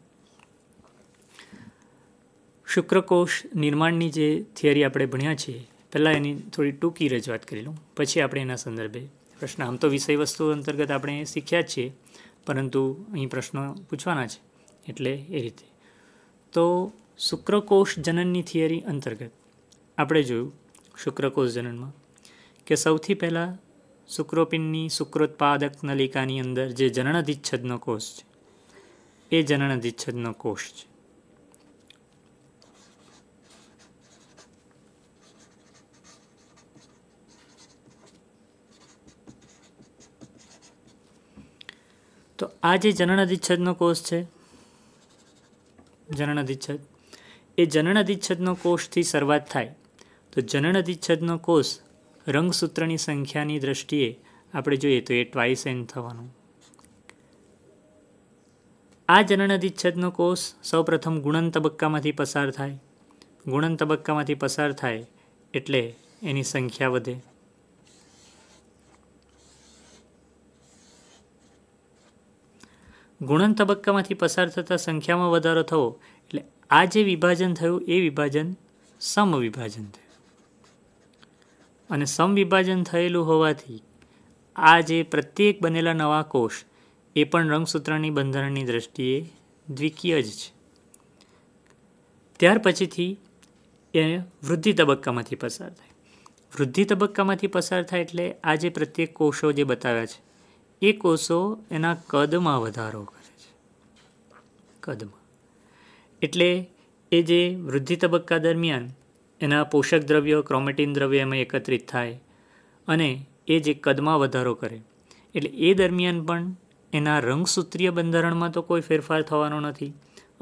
શુક્રકોષ નિર્માણની જે થિયરી આપણે ભણ્યા છે પહેલાં એની થોડી ટૂંકી રજૂઆત કરી લઉં પછી આપણે એના સંદર્ભે પ્રશ્ન આમ તો વિષય વસ્તુ અંતર્ગત આપણે શીખ્યા જ છીએ પરંતુ અહીં પ્રશ્નો પૂછવાના છે એટલે એ રીતે તો શુક્રકોષ જનનની થિયરી અંતર્ગત આપણે જોયું શુક્રકોષ જનનમાં કે સૌથી પહેલાં શુક્રોપિંડની શુક્રોત્પાદક નલિકાની અંદર જે જનનાધિચ્છદનો કોષ છે એ જનનાધિચ્છદનો કોષ છે તો આ જે અધિચ્છદનો કોષ છે અધિચ્છદ એ જનન અધિચ્છદનો કોષથી શરૂઆત થાય તો જનન અધિચ્છદનો કોષ રંગસૂત્રની સંખ્યાની દ્રષ્ટિએ આપણે જોઈએ તો એ ટ્વાઇસ એન થવાનું આ જનન અધિચ્છદનો કોષ સૌપ્રથમ ગુણન તબક્કામાંથી પસાર થાય ગુણન તબક્કામાંથી પસાર થાય એટલે એની સંખ્યા વધે ગુણન તબક્કામાંથી પસાર થતાં સંખ્યામાં વધારો થવો એટલે આ જે વિભાજન થયું એ વિભાજન સમવિભાજન થયું અને સમવિભાજન થયેલું હોવાથી આ જે પ્રત્યેક બનેલા નવા કોષ એ પણ રંગસૂત્રની બંધારણની દ્રષ્ટિએ દ્વિકીય જ છે ત્યાર પછીથી એ વૃદ્ધિ તબક્કામાંથી પસાર થાય વૃદ્ધિ તબક્કામાંથી પસાર થાય એટલે આ જે પ્રત્યેક કોષો જે બતાવ્યા છે એ કોષો એના કદમાં વધારો કરે છે કદમાં એટલે એ જે વૃદ્ધિ તબક્કા દરમિયાન એના પોષક દ્રવ્યો ક્રોમેટિન દ્રવ્ય એમાં એકત્રિત થાય અને એ જે કદમાં વધારો કરે એટલે એ દરમિયાન પણ એના રંગસૂત્રીય બંધારણમાં તો કોઈ ફેરફાર થવાનો નથી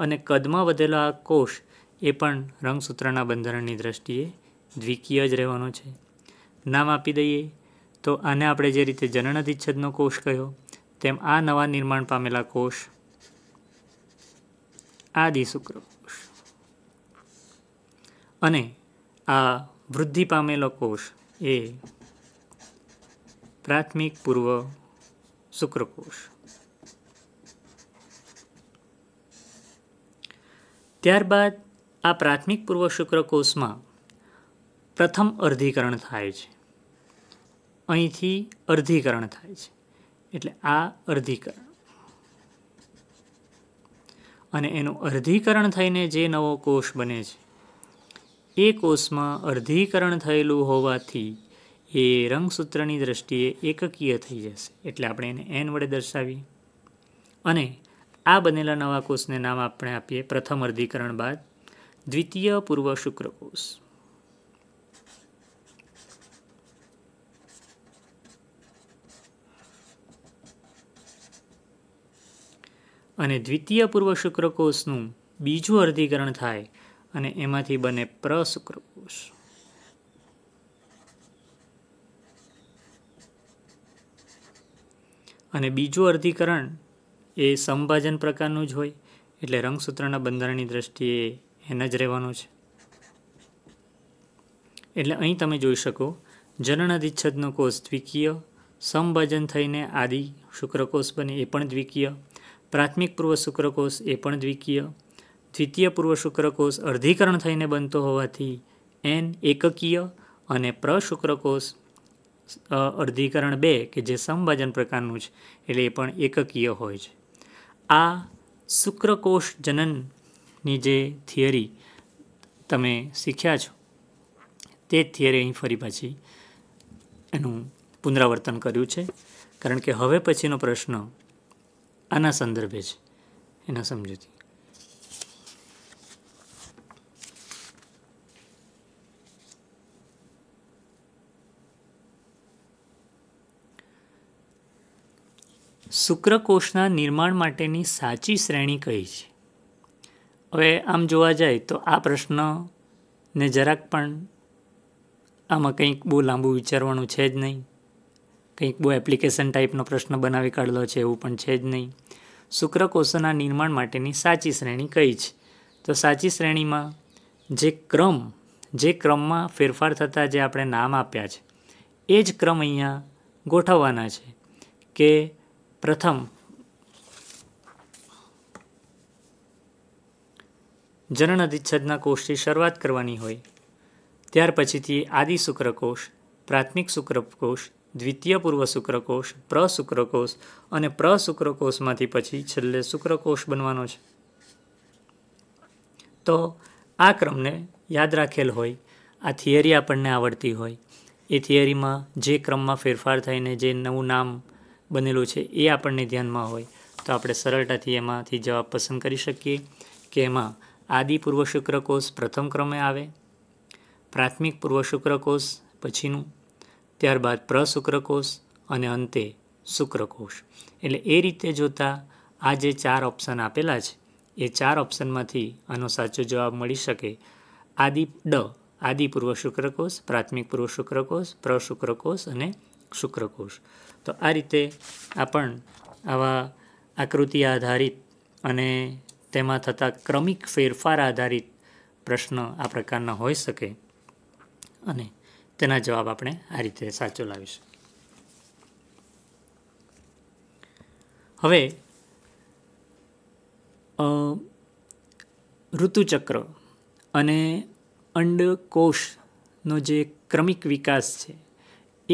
અને કદમાં વધેલો આ કોષ એ પણ રંગસૂત્રના બંધારણની દૃષ્ટિએ દ્વિકીય જ રહેવાનો છે નામ આપી દઈએ તો આને આપણે જે રીતે જનન અધિચ્છદનો કોષ કહ્યો તેમ આ નવા નિર્માણ પામેલા કોષ આદિ શુક્રકોષ અને આ વૃદ્ધિ પામેલો કોષ એ પ્રાથમિક પૂર્વ શુક્રકોષ ત્યારબાદ આ પ્રાથમિક પૂર્વ શુક્રકોષમાં પ્રથમ અર્ધીકરણ થાય છે અહીંથી અર્ધીકરણ થાય છે એટલે આ અર્ધીકરણ અને એનું અર્ધીકરણ થઈને જે નવો કોષ બને છે એ કોષમાં અર્ધીકરણ થયેલું હોવાથી એ રંગસૂત્રની દ્રષ્ટિએ એકકીય થઈ જશે એટલે આપણે એને એન વડે દર્શાવીએ અને આ બનેલા નવા કોષને નામ આપણે આપીએ પ્રથમ અર્ધીકરણ બાદ દ્વિતીય પૂર્વ શુક્રકોષ અને દ્વિતીય પૂર્વ શુક્રકોષનું બીજું અર્ધીકરણ થાય અને એમાંથી બને પ્રશુક્રકોષ અને બીજું અર્ધીકરણ એ સંભાજન પ્રકારનું જ હોય એટલે રંગસૂત્રના બંધારણની દ્રષ્ટિએ એને જ રહેવાનું છે એટલે અહીં તમે જોઈ શકો જનનાધિચ્છદનો કોષ દ્વિકીય સંભાજન થઈને આદિ શુક્રકોષ બને એ પણ દ્વિકીય પ્રાથમિક પૂર્વ શુક્રકોષ એ પણ દ્વિકીય દ્વિતીય પૂર્વ શુક્રકોષ અર્ધીકરણ થઈને બનતો હોવાથી એન એકકીય અને પ્રશુક્રકોષ અર્ધીકરણ બે કે જે સમભાજન પ્રકારનું છે એટલે એ પણ એકકીય હોય છે આ શુક્રકોષ જનનની જે થિયરી તમે શીખ્યા છો તે જ થિયરી અહીં ફરી પાછી એનું પુનરાવર્તન કર્યું છે કારણ કે હવે પછીનો પ્રશ્ન આના સંદર્ભે છે એના સમજૂતી શુક્રકોષના નિર્માણ માટેની સાચી શ્રેણી કઈ છે હવે આમ જોવા જાય તો આ પ્રશ્નને જરાક પણ આમાં કંઈક બહુ લાંબુ વિચારવાનું છે જ નહીં કંઈક બહુ એપ્લિકેશન ટાઈપનો પ્રશ્ન બનાવી કાઢલો છે એવું પણ છે જ નહીં શુક્રકોષોના નિર્માણ માટેની સાચી શ્રેણી કઈ છે તો સાચી શ્રેણીમાં જે ક્રમ જે ક્રમમાં ફેરફાર થતાં જે આપણે નામ આપ્યા છે એ જ ક્રમ અહીંયા ગોઠવવાના છે કે પ્રથમ જનન અધિચ્છદના કોષથી શરૂઆત કરવાની હોય ત્યાર પછીથી આદિ શુક્રકોષ પ્રાથમિક શુક્રકોષ દ્વિતીય પૂર્વ શુક્રકોષ પ્રશુક્રકોષ અને પ્રશુક્રકોષમાંથી પછી છેલ્લે શુક્રકોષ બનવાનો છે તો આ ક્રમને યાદ રાખેલ હોય આ થિયરી આપણને આવડતી હોય એ થિયરીમાં જે ક્રમમાં ફેરફાર થઈને જે નવું નામ બનેલું છે એ આપણને ધ્યાનમાં હોય તો આપણે સરળતાથી એમાંથી જવાબ પસંદ કરી શકીએ કે એમાં આદિ પૂર્વ શુક્રકોષ પ્રથમ ક્રમે આવે પ્રાથમિક પૂર્વ શુક્રકોષ પછીનું ત્યારબાદ પ્રશુક્રકોષ અને અંતે શુક્રકોષ એટલે એ રીતે જોતા આ જે ચાર ઓપ્શન આપેલા છે એ ચાર ઓપ્શનમાંથી આનો સાચો જવાબ મળી શકે આદિ ડ આદિપૂર્વ શુક્રકોષ પ્રાથમિક પૂર્વ શુક્રકોષ પ્રશુક્રકોષ અને શુક્રકોષ તો આ રીતે આપણ આવા આકૃતિ આધારિત અને તેમાં થતા ક્રમિક ફેરફાર આધારિત પ્રશ્ન આ પ્રકારના હોઈ શકે અને તેના જવાબ આપણે આ રીતે સાચો લાવીશું હવે ઋતુચક્ર અને અંડકોષનો જે ક્રમિક વિકાસ છે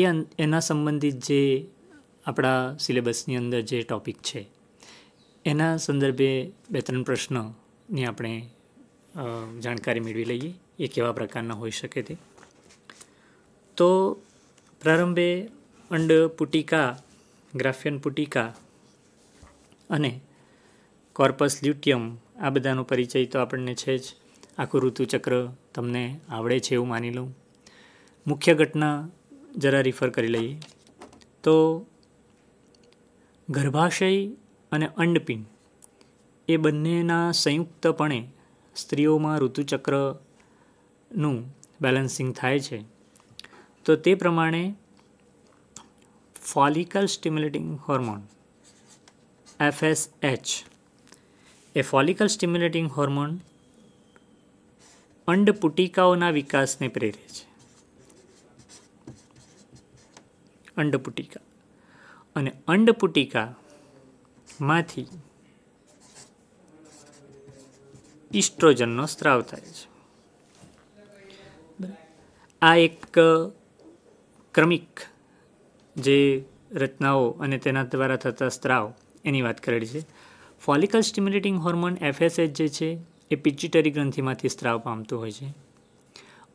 એ એના સંબંધિત જે આપણા સિલેબસની અંદર જે ટૉપિક છે એના સંદર્ભે બે ત્રણ પ્રશ્નની આપણે જાણકારી મેળવી લઈએ એ કેવા પ્રકારના હોઈ શકે તે તો પ્રારંભે અંડ પુટિકા ગ્રાફિયન પુટિકા અને કોર્પસ લ્યુટિયમ આ બધાનો પરિચય તો આપણને છે જ આખું ઋતુચક્ર તમને આવડે છે એવું માની લઉં મુખ્ય ઘટના જરા રિફર કરી લઈએ તો ગર્ભાશય અને અંડપિંડ એ બંનેના સંયુક્તપણે સ્ત્રીઓમાં ઋતુચક્રનું બેલેન્સિંગ થાય છે તો તે પ્રમાણે ફોલિકલ સ્ટિમ્યુલેટિંગ હોર્મોન એફએસએચ એ ફોલિકલ સ્ટિમ્યુલેટિંગ હોર્મોન અંડપુટિકાઓના વિકાસને પ્રેરે છે અંડપુટિકા અને અંડપુટિકામાંથી ઇસ્ટ્રોજનનો સ્ત્રાવ થાય છે આ એક ક્રમિક જે રચનાઓ અને તેના દ્વારા થતા સ્ત્રાવ એની વાત કરેલી છે ફોલિકલ સ્ટિમ્યુલેટિંગ હોર્મોન એફએસએચ જે છે એ પિચ્યુટરી ગ્રંથિમાંથી સ્ત્રાવ પામતું હોય છે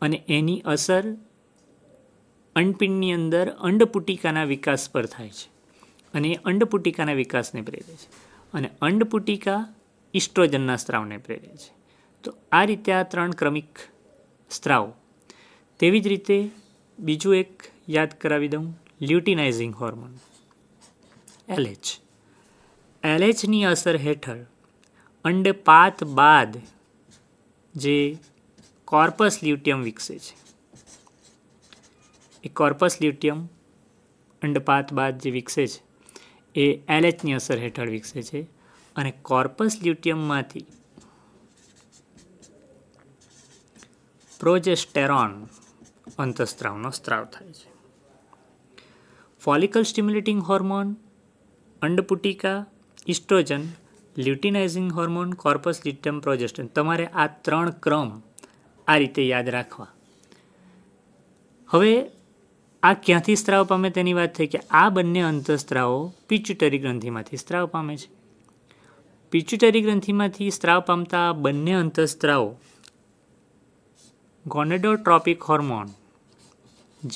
અને એની અસર અંડપિંડની અંદર અંડપુટિકાના વિકાસ પર થાય છે અને એ અંડપુટિકાના વિકાસને પ્રેરે છે અને અંડપુટિકા ઇસ્ટ્રોજનના સ્ત્રાવને પ્રેરે છે તો આ રીતે આ ત્રણ ક્રમિક સ્ત્રાવ તેવી જ રીતે બીજું એક યાદ કરાવી દઉં લ્યુટિનાઇઝિંગ હોર્મોન એલએચ એલએચની અસર હેઠળ અંડપાત બાદ જે કોર્પસ લ્યુટિયમ વિકસે છે એ કોર્પસ લ્યુટિયમ અંડપાત બાદ જે વિકસે છે એ એલએચની અસર હેઠળ વિકસે છે અને કોર્પસ લ્યુટિયમમાંથી પ્રોજેસ્ટેરોન અંતઃસ્ત્રાવનો સ્ત્રાવ થાય છે ફોલિકલ સ્ટિમ્યુલેટિંગ હોર્મોન અંડપુટિકા estrogen luteinising hormone corpus luteum progestin તમારે આ ત્રણ ક્રમ આ રીતે યાદ રાખવા હવે આ ક્યાંથી સ્ત્રાવ પામે તેની વાત થઈ કે આ બંને અંતઃસ્ત્રાવો પિચ્યુટરી ગ્રંથિમાંથી સ્ત્રાવ પામે છે પિચ્યુટરી ગ્રંથિમાંથી સ્ત્રાવ પામતા બંને અંતઃસ્ત્રાવો ગોનેડોટ્રોપિક હોર્મોન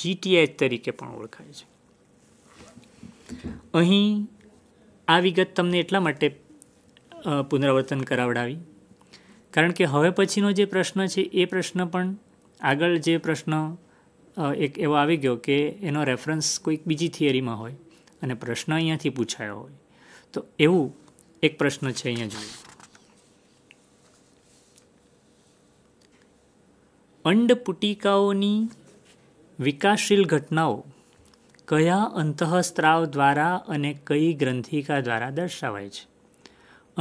જીટીએચ તરીકે પણ ઓળખાય છે અહીં આ વિગત તમને એટલા માટે પુનરાવર્તન કરાવડાવી કારણ કે હવે પછીનો જે પ્રશ્ન છે એ પ્રશ્ન પણ આગળ જે પ્રશ્ન એક એવો આવી ગયો કે એનો રેફરન્સ કોઈક બીજી થિયરીમાં હોય અને પ્રશ્ન અહીંયાથી પૂછાયો હોય તો એવું એક પ્રશ્ન છે અહીંયા જોઈએ અંડપુટિકાઓની વિકાસશીલ ઘટનાઓ કયા અંતઃસ્ત્રાવ દ્વારા અને કઈ ગ્રંથિકા દ્વારા દર્શાવાય છે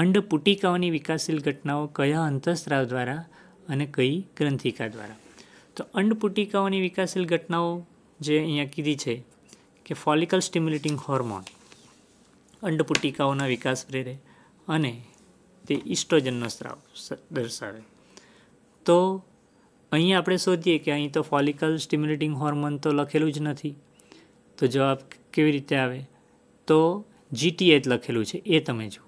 અંડપુટિકાઓની વિકાસશીલ ઘટનાઓ કયા અંતઃસ્ત્રાવ દ્વારા અને કઈ ગ્રંથિકા દ્વારા તો અંડપુટિકાઓની વિકાસશીલ ઘટનાઓ જે અહીંયા કીધી છે કે ફોલિકલ સ્ટિમ્યુલેટિંગ હોર્મોન અંડપુટિકાઓના વિકાસ પ્રેરે અને તે ઇસ્ટ્રોજનનો સ્ત્રાવ દર્શાવે તો અહીં આપણે શોધીએ કે અહીં તો ફોલિકલ સ્ટિમ્યુલેટિંગ હોર્મોન તો લખેલું જ નથી તો જવાબ કેવી રીતે આવે તો જીટીએચ લખેલું છે એ તમે જુઓ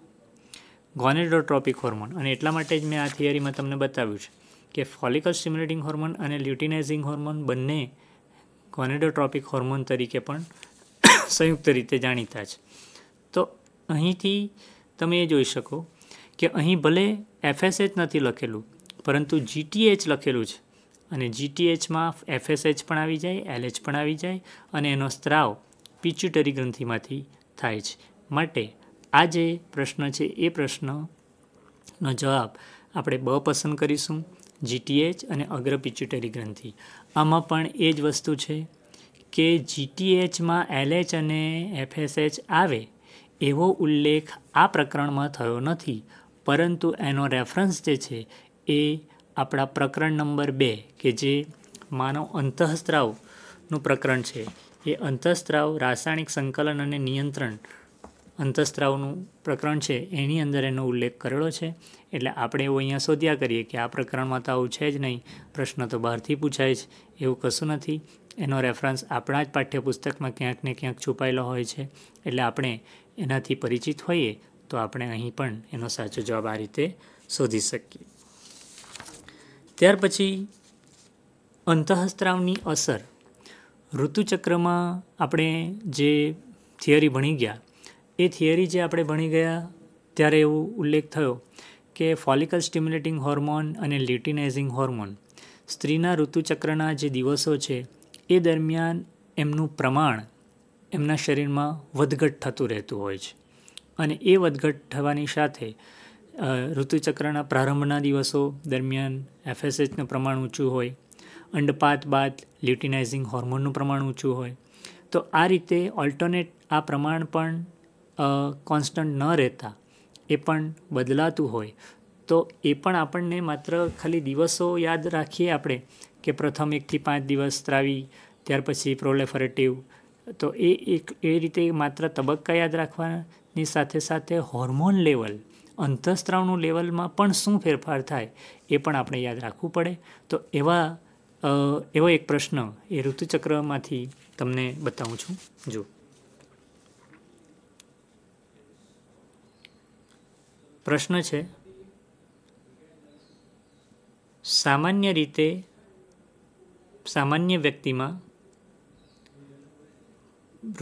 ગોનેડોટ્રોપિક હોર્મોન અને એટલા માટે જ મેં આ થિયરીમાં તમને બતાવ્યું છે કે ફોલિકલ સ્ટિમ્યુલેટિંગ હોર્મોન અને લ્યુટિનાઇઝિંગ હોર્મોન બંને ગોનેડોટ્રોપિક હોર્મોન તરીકે પણ સંયુક્ત રીતે જાણીતા છે તો અહીંથી તમે એ જોઈ શકો કે અહીં ભલે એફએસએચ નથી લખેલું પરંતુ જીટીએચ લખેલું છે અને જીટીએચમાં એફએસએચ પણ આવી જાય એલએચ પણ આવી જાય અને એનો સ્ત્રાવ પિચ્યુટરી ગ્રંથિમાંથી થાય છે માટે આ જે પ્રશ્ન છે એ પ્રશ્નનો જવાબ આપણે બ પસંદ કરીશું જીટીએચ અને અગ્ર પિચ્યુટરી ગ્રંથિ આમાં પણ એ જ વસ્તુ છે કે જીટીએચમાં એલએચ અને એફએસએચ આવે એવો ઉલ્લેખ આ પ્રકરણમાં થયો નથી પરંતુ એનો રેફરન્સ જે છે એ આપણા પ્રકરણ નંબર બે કે જે માનવ અંતઃસ્ત્રાવનું પ્રકરણ છે એ અંતઃસ્ત્રાવ રાસાયણિક સંકલન અને નિયંત્રણ અંતઃસ્ત્રાવનું પ્રકરણ છે એની અંદર એનો ઉલ્લેખ કરેલો છે એટલે આપણે એવું અહીંયા શોધ્યા કરીએ કે આ પ્રકરણમાં તો આવું છે જ નહીં પ્રશ્ન તો બહારથી પૂછાય જ એવું કશું નથી એનો રેફરન્સ આપણા જ પાઠ્યપુસ્તકમાં ક્યાંક ને ક્યાંક છુપાયેલો હોય છે એટલે આપણે એનાથી પરિચિત હોઈએ તો આપણે અહીં પણ એનો સાચો જવાબ આ રીતે શોધી શકીએ ત્યાર પછી અંતઃસ્ત્રાવની અસર ઋતુચક્રમાં આપણે જે થિયરી ભણી ગયા એ થિયરી જે આપણે ભણી ગયા ત્યારે એવો ઉલ્લેખ થયો કે ફોલિકલ સ્ટિમ્યુલેટિંગ હોર્મોન અને લ્યુટિનાઇઝિંગ હોર્મોન સ્ત્રીના ઋતુચક્રના જે દિવસો છે એ દરમિયાન એમનું પ્રમાણ એમના શરીરમાં વધઘટ થતું રહેતું હોય છે અને એ વધઘટ થવાની સાથે ઋતુચક્રના પ્રારંભના દિવસો દરમિયાન એફએસએચનું પ્રમાણ ઊંચું હોય અંડપાત બાદ લ્યુટિનાઇઝિંગ હોર્મોનનું પ્રમાણ ઊંચું હોય તો આ રીતે ઓલ્ટરનેટ આ પ્રમાણ પણ કોન્સ્ટન્ટ ન રહેતા એ પણ બદલાતું હોય તો એ પણ આપણને માત્ર ખાલી દિવસો યાદ રાખીએ આપણે કે પ્રથમ એકથી પાંચ દિવસ સ્ત્રાવી ત્યાર પછી પ્રોલેફરેટિવ તો એ એક એ રીતે માત્ર તબક્કા યાદ રાખવાની સાથે સાથે હોર્મોન લેવલ અંતઃસ્ત્રાવનું લેવલમાં પણ શું ફેરફાર થાય એ પણ આપણે યાદ રાખવું પડે તો એવા એવો એક પ્રશ્ન એ ઋતુચક્રમાંથી તમને બતાવું છું જો પ્રશ્ન છે સામાન્ય રીતે સામાન્ય વ્યક્તિમાં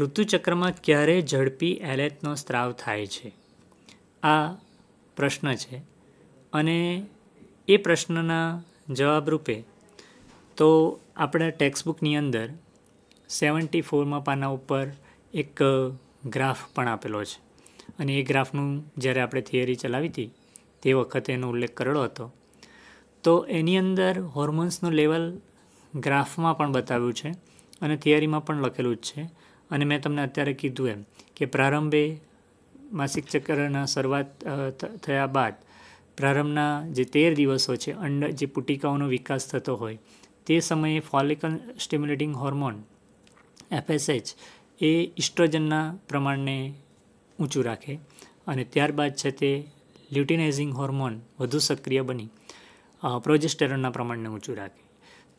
ઋતુચક્રમાં ક્યારે ઝડપી એલેટનો સ્ત્રાવ થાય છે આ પ્રશ્ન છે અને એ પ્રશ્નના જવાબ રૂપે તો આપણા ટેક્સ્ટબુકની અંદર સેવન્ટી ફોરમાં પાના ઉપર એક ગ્રાફ પણ આપેલો છે અને એ ગ્રાફનું જ્યારે આપણે થિયરી ચલાવી હતી તે વખતે એનો ઉલ્લેખ કરેલો હતો તો એની અંદર હોર્મોન્સનું લેવલ ગ્રાફમાં પણ બતાવ્યું છે અને થિયરીમાં પણ લખેલું જ છે અને મેં તમને અત્યારે કીધું એમ કે પ્રારંભે માસિક ચક્રના શરૂઆત થયા બાદ પ્રારંભના જે તેર દિવસો છે અંડ જે પુટિકાઓનો વિકાસ થતો હોય તે સમયે ફોલિકલ સ્ટિમ્યુલેટિંગ હોર્મોન એફએસએચ એ ઇસ્ટ્રોજનના પ્રમાણને ઊંચું રાખે અને ત્યારબાદ છે તે લ્યુટિનાઇઝિંગ હોર્મોન વધુ સક્રિય બની પ્રોજેસ્ટેરોનના પ્રમાણને ઊંચું રાખે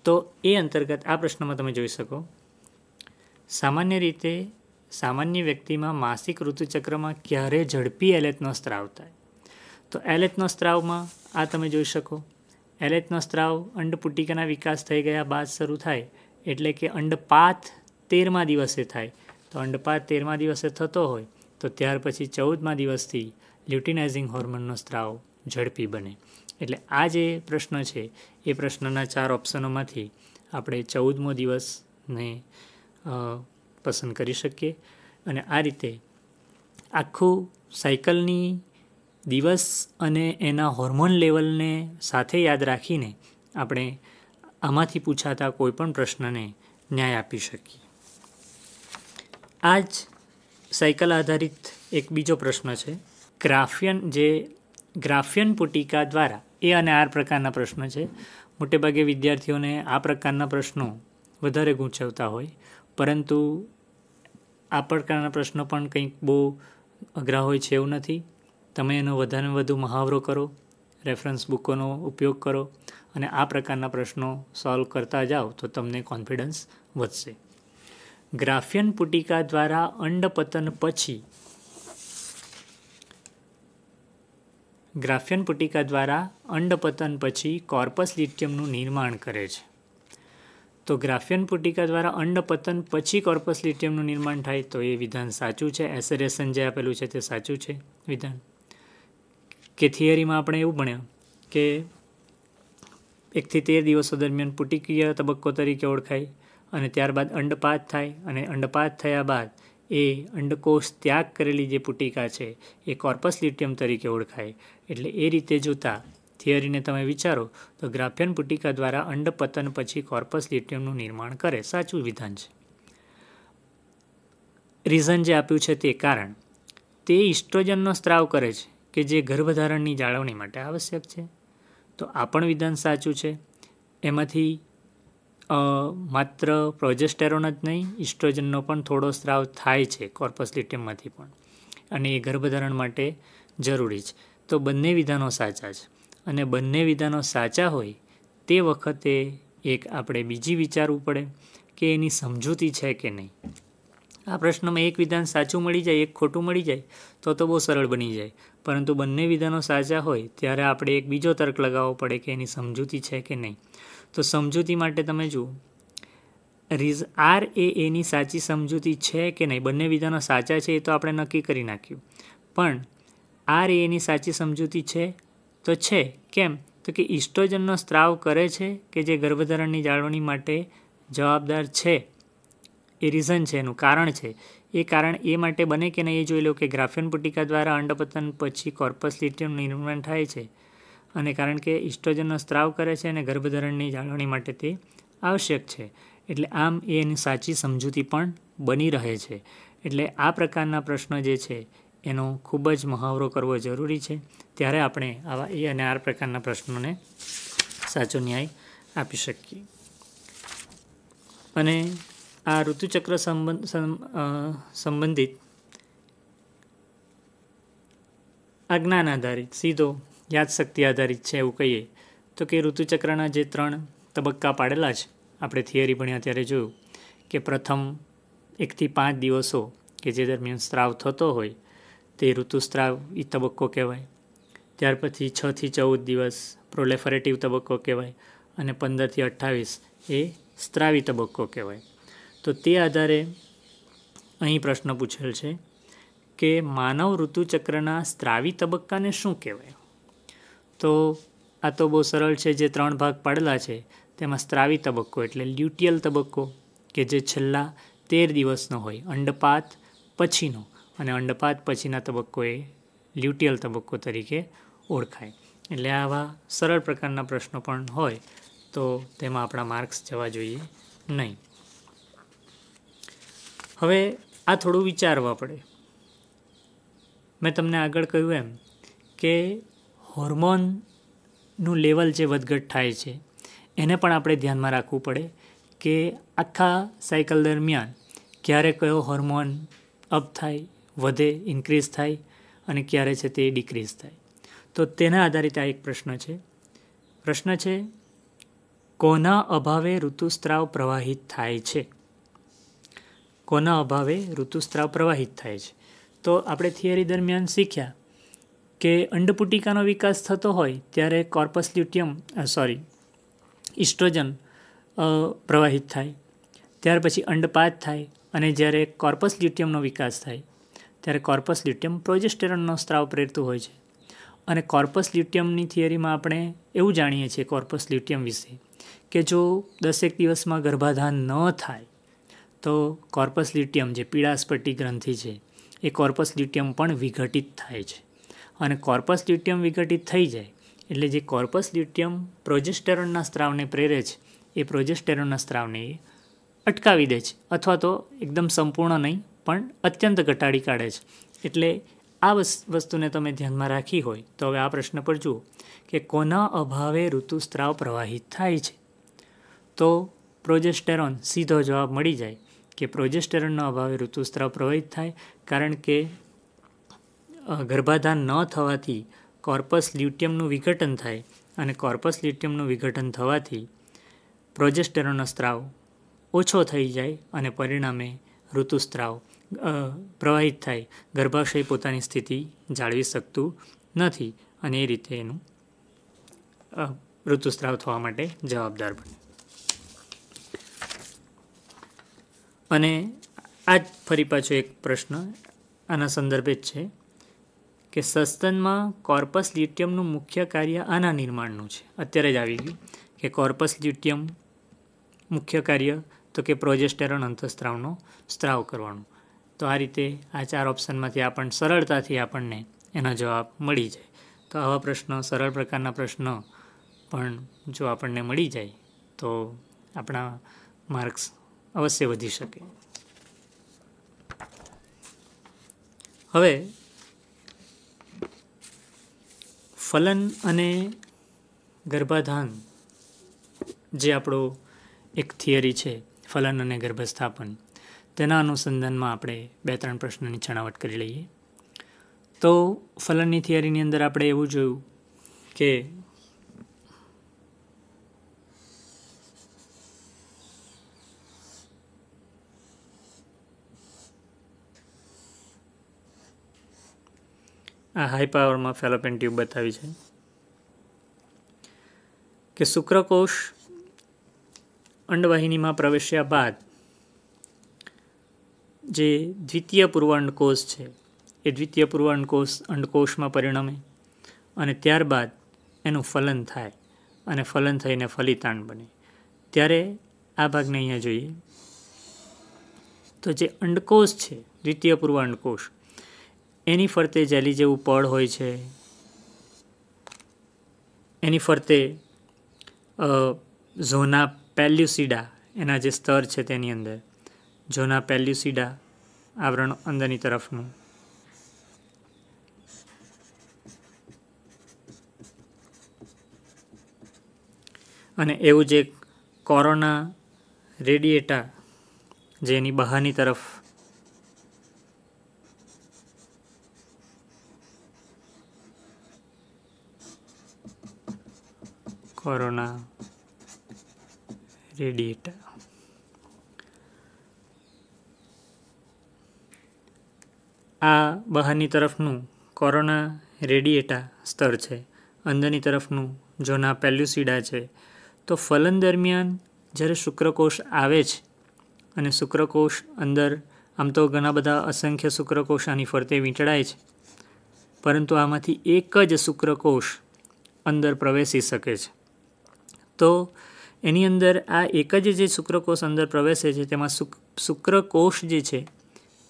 તો એ અંતર્ગત આ પ્રશ્નમાં તમે જોઈ શકો સામાન્ય રીતે સામાન્ય વ્યક્તિમાં માસિક ઋતુચક્રમાં ક્યારેય ઝડપી એલેથનો સ્ત્રાવ થાય તો એલેથનો સ્ત્રાવમાં આ તમે જોઈ શકો એલેથનો સ્ત્રાવ અંડપુટિકાના વિકાસ થઈ ગયા બાદ શરૂ થાય એટલે કે અંડપાત તેરમા દિવસે થાય તો અંડપાત તેરમા દિવસે થતો હોય તો ત્યાર પછી ચૌદમા દિવસથી લ્યુટિનાઇઝિંગ હોર્મોનનો સ્ત્રાવ ઝડપી બને એટલે આ જે પ્રશ્ન છે એ પ્રશ્નના ચાર ઓપ્શનોમાંથી આપણે ચૌદમો દિવસને પસંદ કરી શકીએ અને આ રીતે આખું સાયકલની દિવસ અને એના હોર્મોન લેવલને સાથે યાદ રાખીને આપણે આમાંથી પૂછાતા કોઈપણ પ્રશ્નને ન્યાય આપી શકીએ આ જ સાયકલ આધારિત એક બીજો પ્રશ્ન છે ગ્રાફિયન જે ગ્રાફિયન પુટિકા દ્વારા એ અને આર પ્રકારના પ્રશ્ન છે મોટેભાગે વિદ્યાર્થીઓને આ પ્રકારના પ્રશ્નો વધારે ગૂંચવતા હોય પરંતુ આ પ્રકારના પ્રશ્નો પણ કંઈક બહુ અઘરા હોય છે એવું નથી તમે એનો વધારે વધુ મહાવરો કરો રેફરન્સ બુકોનો ઉપયોગ કરો અને આ પ્રકારના પ્રશ્નો સોલ્વ કરતા જાઓ તો તમને કોન્ફિડન્સ વધશે ગ્રાફિયન પુટિકા દ્વારા અંડપતન પછી ગ્રાફિયન પુટિકા દ્વારા અંડપતન પછી કોર્પસ લિટિયમનું નિર્માણ કરે છે તો ગ્રાફિયન પુટિકા દ્વારા અંડપતન પછી કોર્પસ લિટિયમનું નિર્માણ થાય તો એ વિધાન સાચું છે એસરેસન જે આપેલું છે તે સાચું છે વિધાન કે થિયરીમાં આપણે એવું ભણ્યા કે એકથી તેર દિવસો દરમિયાન પુટિકીય તબક્કો તરીકે ઓળખાય અને ત્યારબાદ અંડપાત થાય અને અંડપાત થયા બાદ એ અંડકોષ ત્યાગ કરેલી જે પુટિકા છે એ કોર્પસ લિટિયમ તરીકે ઓળખાય એટલે એ રીતે જોતાં થિયરીને તમે વિચારો તો ગ્રાફિયન પુટિકા દ્વારા અંડપતન પછી કોર્પસ લિટિયમનું નિર્માણ કરે સાચું વિધાન છે રીઝન જે આપ્યું છે તે કારણ તે ઇસ્ટ્રોજનનો સ્ત્રાવ કરે છે કે જે ગર્ભધારણની જાળવણી માટે આવશ્યક છે તો આ પણ વિધાન સાચું છે એમાંથી માત્ર પ્રોજેસ્ટેરોન જ નહીં ઇસ્ટ્રોજનનો પણ થોડો સ્ત્રાવ થાય છે કોર્પસ લિટિયમમાંથી પણ અને એ ગર્ભધારણ માટે જરૂરી છે તો બંને વિધાનો સાચા છે અને બંને વિધાનો સાચા હોય તે વખતે એક આપણે બીજી વિચારવું પડે કે એની સમજૂતી છે કે નહીં આ પ્રશ્નમાં એક વિધાન સાચું મળી જાય એક ખોટું મળી જાય તો તો બહુ સરળ બની જાય પરંતુ બંને વિધાનો સાચા હોય ત્યારે આપણે એક બીજો તર્ક લગાવવો પડે કે એની સમજૂતી છે કે નહીં તો સમજૂતી માટે તમે જુઓ રીઝ આર એ એની સાચી સમજૂતી છે કે નહીં બંને વિધાનો સાચા છે એ તો આપણે નક્કી કરી નાખ્યું પણ આર એ એની સાચી સમજૂતી છે તો છે કેમ તો કે ઇસ્ટ્રોજનનો સ્ત્રાવ કરે છે કે જે ગર્ભધારણની જાળવણી માટે જવાબદાર છે એ રીઝન છે એનું કારણ છે એ કારણ એ માટે બને કે નહીં એ જોઈ લો કે ગ્રાફિયન પુટિકા દ્વારા અંડપતન પછી કોર્પસ લિટિયમનું નિર્માણ થાય છે અને કારણ કે ઇસ્ટ્રોજનનો સ્ત્રાવ કરે છે અને ગર્ભધારણની જાળવણી માટે તે આવશ્યક છે એટલે આમ એ એની સાચી સમજૂતી પણ બની રહે છે એટલે આ પ્રકારના પ્રશ્નો જે છે એનો ખૂબ જ મહાવરો કરવો જરૂરી છે ત્યારે આપણે આવા એ અને આર પ્રકારના પ્રશ્નોને સાચો ન્યાય આપી શકીએ અને આ ઋતુચક્ર સંબંધિત આ આધારિત સીધો યાદશક્તિ આધારિત છે એવું કહીએ તો કે ઋતુચક્રના જે ત્રણ તબક્કા પાડેલા છે આપણે થિયરી ભણ્યા ત્યારે જોયું કે પ્રથમ એકથી પાંચ દિવસો કે જે દરમિયાન સ્ત્રાવ થતો હોય તે ઋતુસ્રાવ એ તબક્કો કહેવાય ત્યાર પછી છથી ચૌદ દિવસ પ્રોલેફરેટિવ તબક્કો કહેવાય અને પંદરથી અઠ્ઠાવીસ એ સ્ત્રાવી તબક્કો કહેવાય તો તે આધારે અહીં પ્રશ્ન પૂછેલ છે કે માનવ ઋતુચક્રના સ્ત્રાવી તબક્કાને શું કહેવાય તો આ તો બહુ સરળ છે જે ત્રણ ભાગ પાડેલા છે તેમાં સ્ત્રાવી તબક્કો એટલે લ્યુટિયલ તબક્કો કે જે છેલ્લા તેર દિવસનો હોય અંડપાત પછીનો અને અંડપાત પછીના તબક્કો એ લ્યુટિયલ તબક્કો તરીકે ઓળખાય એટલે આવા સરળ પ્રકારના પ્રશ્નો પણ હોય તો તેમાં આપણા માર્ક્સ જવા જોઈએ નહીં હવે આ થોડું વિચારવા પડે મેં તમને આગળ કહ્યું એમ કે હોર્મોનનું લેવલ જે વધઘટ થાય છે એને પણ આપણે ધ્યાનમાં રાખવું પડે કે આખા સાયકલ દરમિયાન ક્યારે કયો હોર્મોન અપ થાય વધે ઇન્ક્રીઝ થાય અને ક્યારે છે તે ડિક્રીઝ થાય તો તેના આધારિત આ એક પ્રશ્ન છે પ્રશ્ન છે કોના અભાવે ઋતુસ્ત્રાવ પ્રવાહિત થાય છે કોના અભાવે ઋતુસ્ત્રાવ પ્રવાહિત થાય છે તો આપણે થિયરી દરમિયાન શીખ્યા કે અંડપુટિકાનો વિકાસ થતો હોય ત્યારે કોર્પસ લ્યુટિયમ સોરી ઇસ્ટ્રોજન પ્રવાહિત થાય ત્યાર પછી અંડપાત થાય અને જ્યારે કોર્પસ લ્યુટિયમનો વિકાસ થાય ત્યારે કોર્પસ લ્યુટિયમ પ્રોજેસ્ટેરનનો સ્ત્રાવ પ્રેરતું હોય છે અને કોર્પસ લ્યુટિયમની થિયરીમાં આપણે એવું જાણીએ છીએ કોર્પસ લ્યુટિયમ વિશે કે જો દસેક દિવસમાં ગર્ભાધાન ન થાય તો કોર્પસ લ્યુટિયમ જે પીડાસ્પટી ગ્રંથિ છે એ કોર્પસ લ્યુટિયમ પણ વિઘટિત થાય છે અને કોર્પસ લ્યુટિયમ વિઘટિત થઈ જાય એટલે જે કોર્પસ લ્યુટિયમ પ્રોજેસ્ટેરોનના સ્ત્રાવને પ્રેરે છે એ પ્રોજેસ્ટેરોનના સ્ત્રાવને અટકાવી દે છે અથવા તો એકદમ સંપૂર્ણ નહીં પણ અત્યંત ઘટાડી કાઢે છે એટલે આ વસ્તુને તમે ધ્યાનમાં રાખી હોય તો હવે આ પ્રશ્ન પર જુઓ કે કોના અભાવે ઋતુસ્ત્રાવ પ્રવાહિત થાય છે તો પ્રોજેસ્ટેરોન સીધો જવાબ મળી જાય કે પ્રોજેસ્ટેરોનનો અભાવે ઋતુસ્ત્રાવ પ્રવાહિત થાય કારણ કે ગર્ભાધાન ન થવાથી કોર્પસ લ્યુટિયમનું વિઘટન થાય અને કોર્પસ લ્યુટિયમનું વિઘટન થવાથી પ્રોજેસ્ટેરોનનો સ્ત્રાવ ઓછો થઈ જાય અને પરિણામે ઋતુસ્ત્રાવ પ્રવાહિત થાય ગર્ભાશય પોતાની સ્થિતિ જાળવી શકતું નથી અને એ રીતે એનું ઋતુસ્ત્રાવ થવા માટે જવાબદાર બને અને આ જ ફરી પાછો એક પ્રશ્ન આના સંદર્ભે જ છે કે સસ્તનમાં કોર્પસ લ્યુટિયમનું મુખ્ય કાર્ય આના નિર્માણનું છે અત્યારે જ આવી ગયું કે કોર્પસ લ્યુટિયમ મુખ્ય કાર્ય તો કે પ્રોજેસ્ટેરોન અંતઃસ્ત્રાવનો સ્ત્રાવ કરવાનો તો આ રીતે આ ચાર ઓપ્શનમાંથી આપણને સરળતાથી આપણને એનો જવાબ મળી જાય તો આવા પ્રશ્નો સરળ પ્રકારના પ્રશ્નો પણ જો આપણને મળી જાય તો આપણા માર્ક્સ અવશ્ય વધી શકે હવે ફલન અને ગર્ભાધાન જે આપણો એક થિયરી છે ફલન અને ગર્ભસ્થાપન તેના અનુસંધાનમાં આપણે બે ત્રણ પ્રશ્નોની છણાવટ કરી લઈએ તો ફલનની થિયરીની અંદર આપણે એવું જોયું કે આ હાઈ પાવરમાં ફેલોપેન ટ્યુબ બતાવી છે કે શુક્રકોષ અંડવાહિનીમાં પ્રવેશ્યા બાદ જે દ્વિતીય પૂર્વ અંડકોષ છે એ દ્વિતીય પૂર્વ અંડકોષ અંડકોષમાં પરિણમે અને ત્યારબાદ એનું ફલન થાય અને ફલન થઈને ફલિતાંડ બને ત્યારે આ ભાગને અહીંયા જોઈએ તો જે અંડકોષ છે દ્વિતીય પૂર્વ અંડકોષ એની ફરતે જેલી જેવું પળ હોય છે એની ફરતે ઝોના પેલ્યુસિડા એના જે સ્તર છે તેની અંદર જોના પેલ્યુસિડા આવરણ અંદરની તરફનું અને એવું જે કોરોના રેડિએટા જે એની બહારની તરફ કોરોના રેડિએટા આ બહારની તરફનું કોરોના રેડિએટા સ્તર છે અંદરની તરફનું જોના પેલ્યુસિડા છે તો ફલન દરમિયાન જ્યારે શુક્રકોષ આવે છે અને શુક્રકોષ અંદર આમ તો ઘણા બધા અસંખ્ય શુક્રકોષ આની ફરતે વીંટળાય છે પરંતુ આમાંથી એક જ શુક્રકોષ અંદર પ્રવેશી શકે છે તો એની અંદર આ એક જ જે શુક્રકોષ અંદર પ્રવેશે છે તેમાં શુક શુક્રકોષ જે છે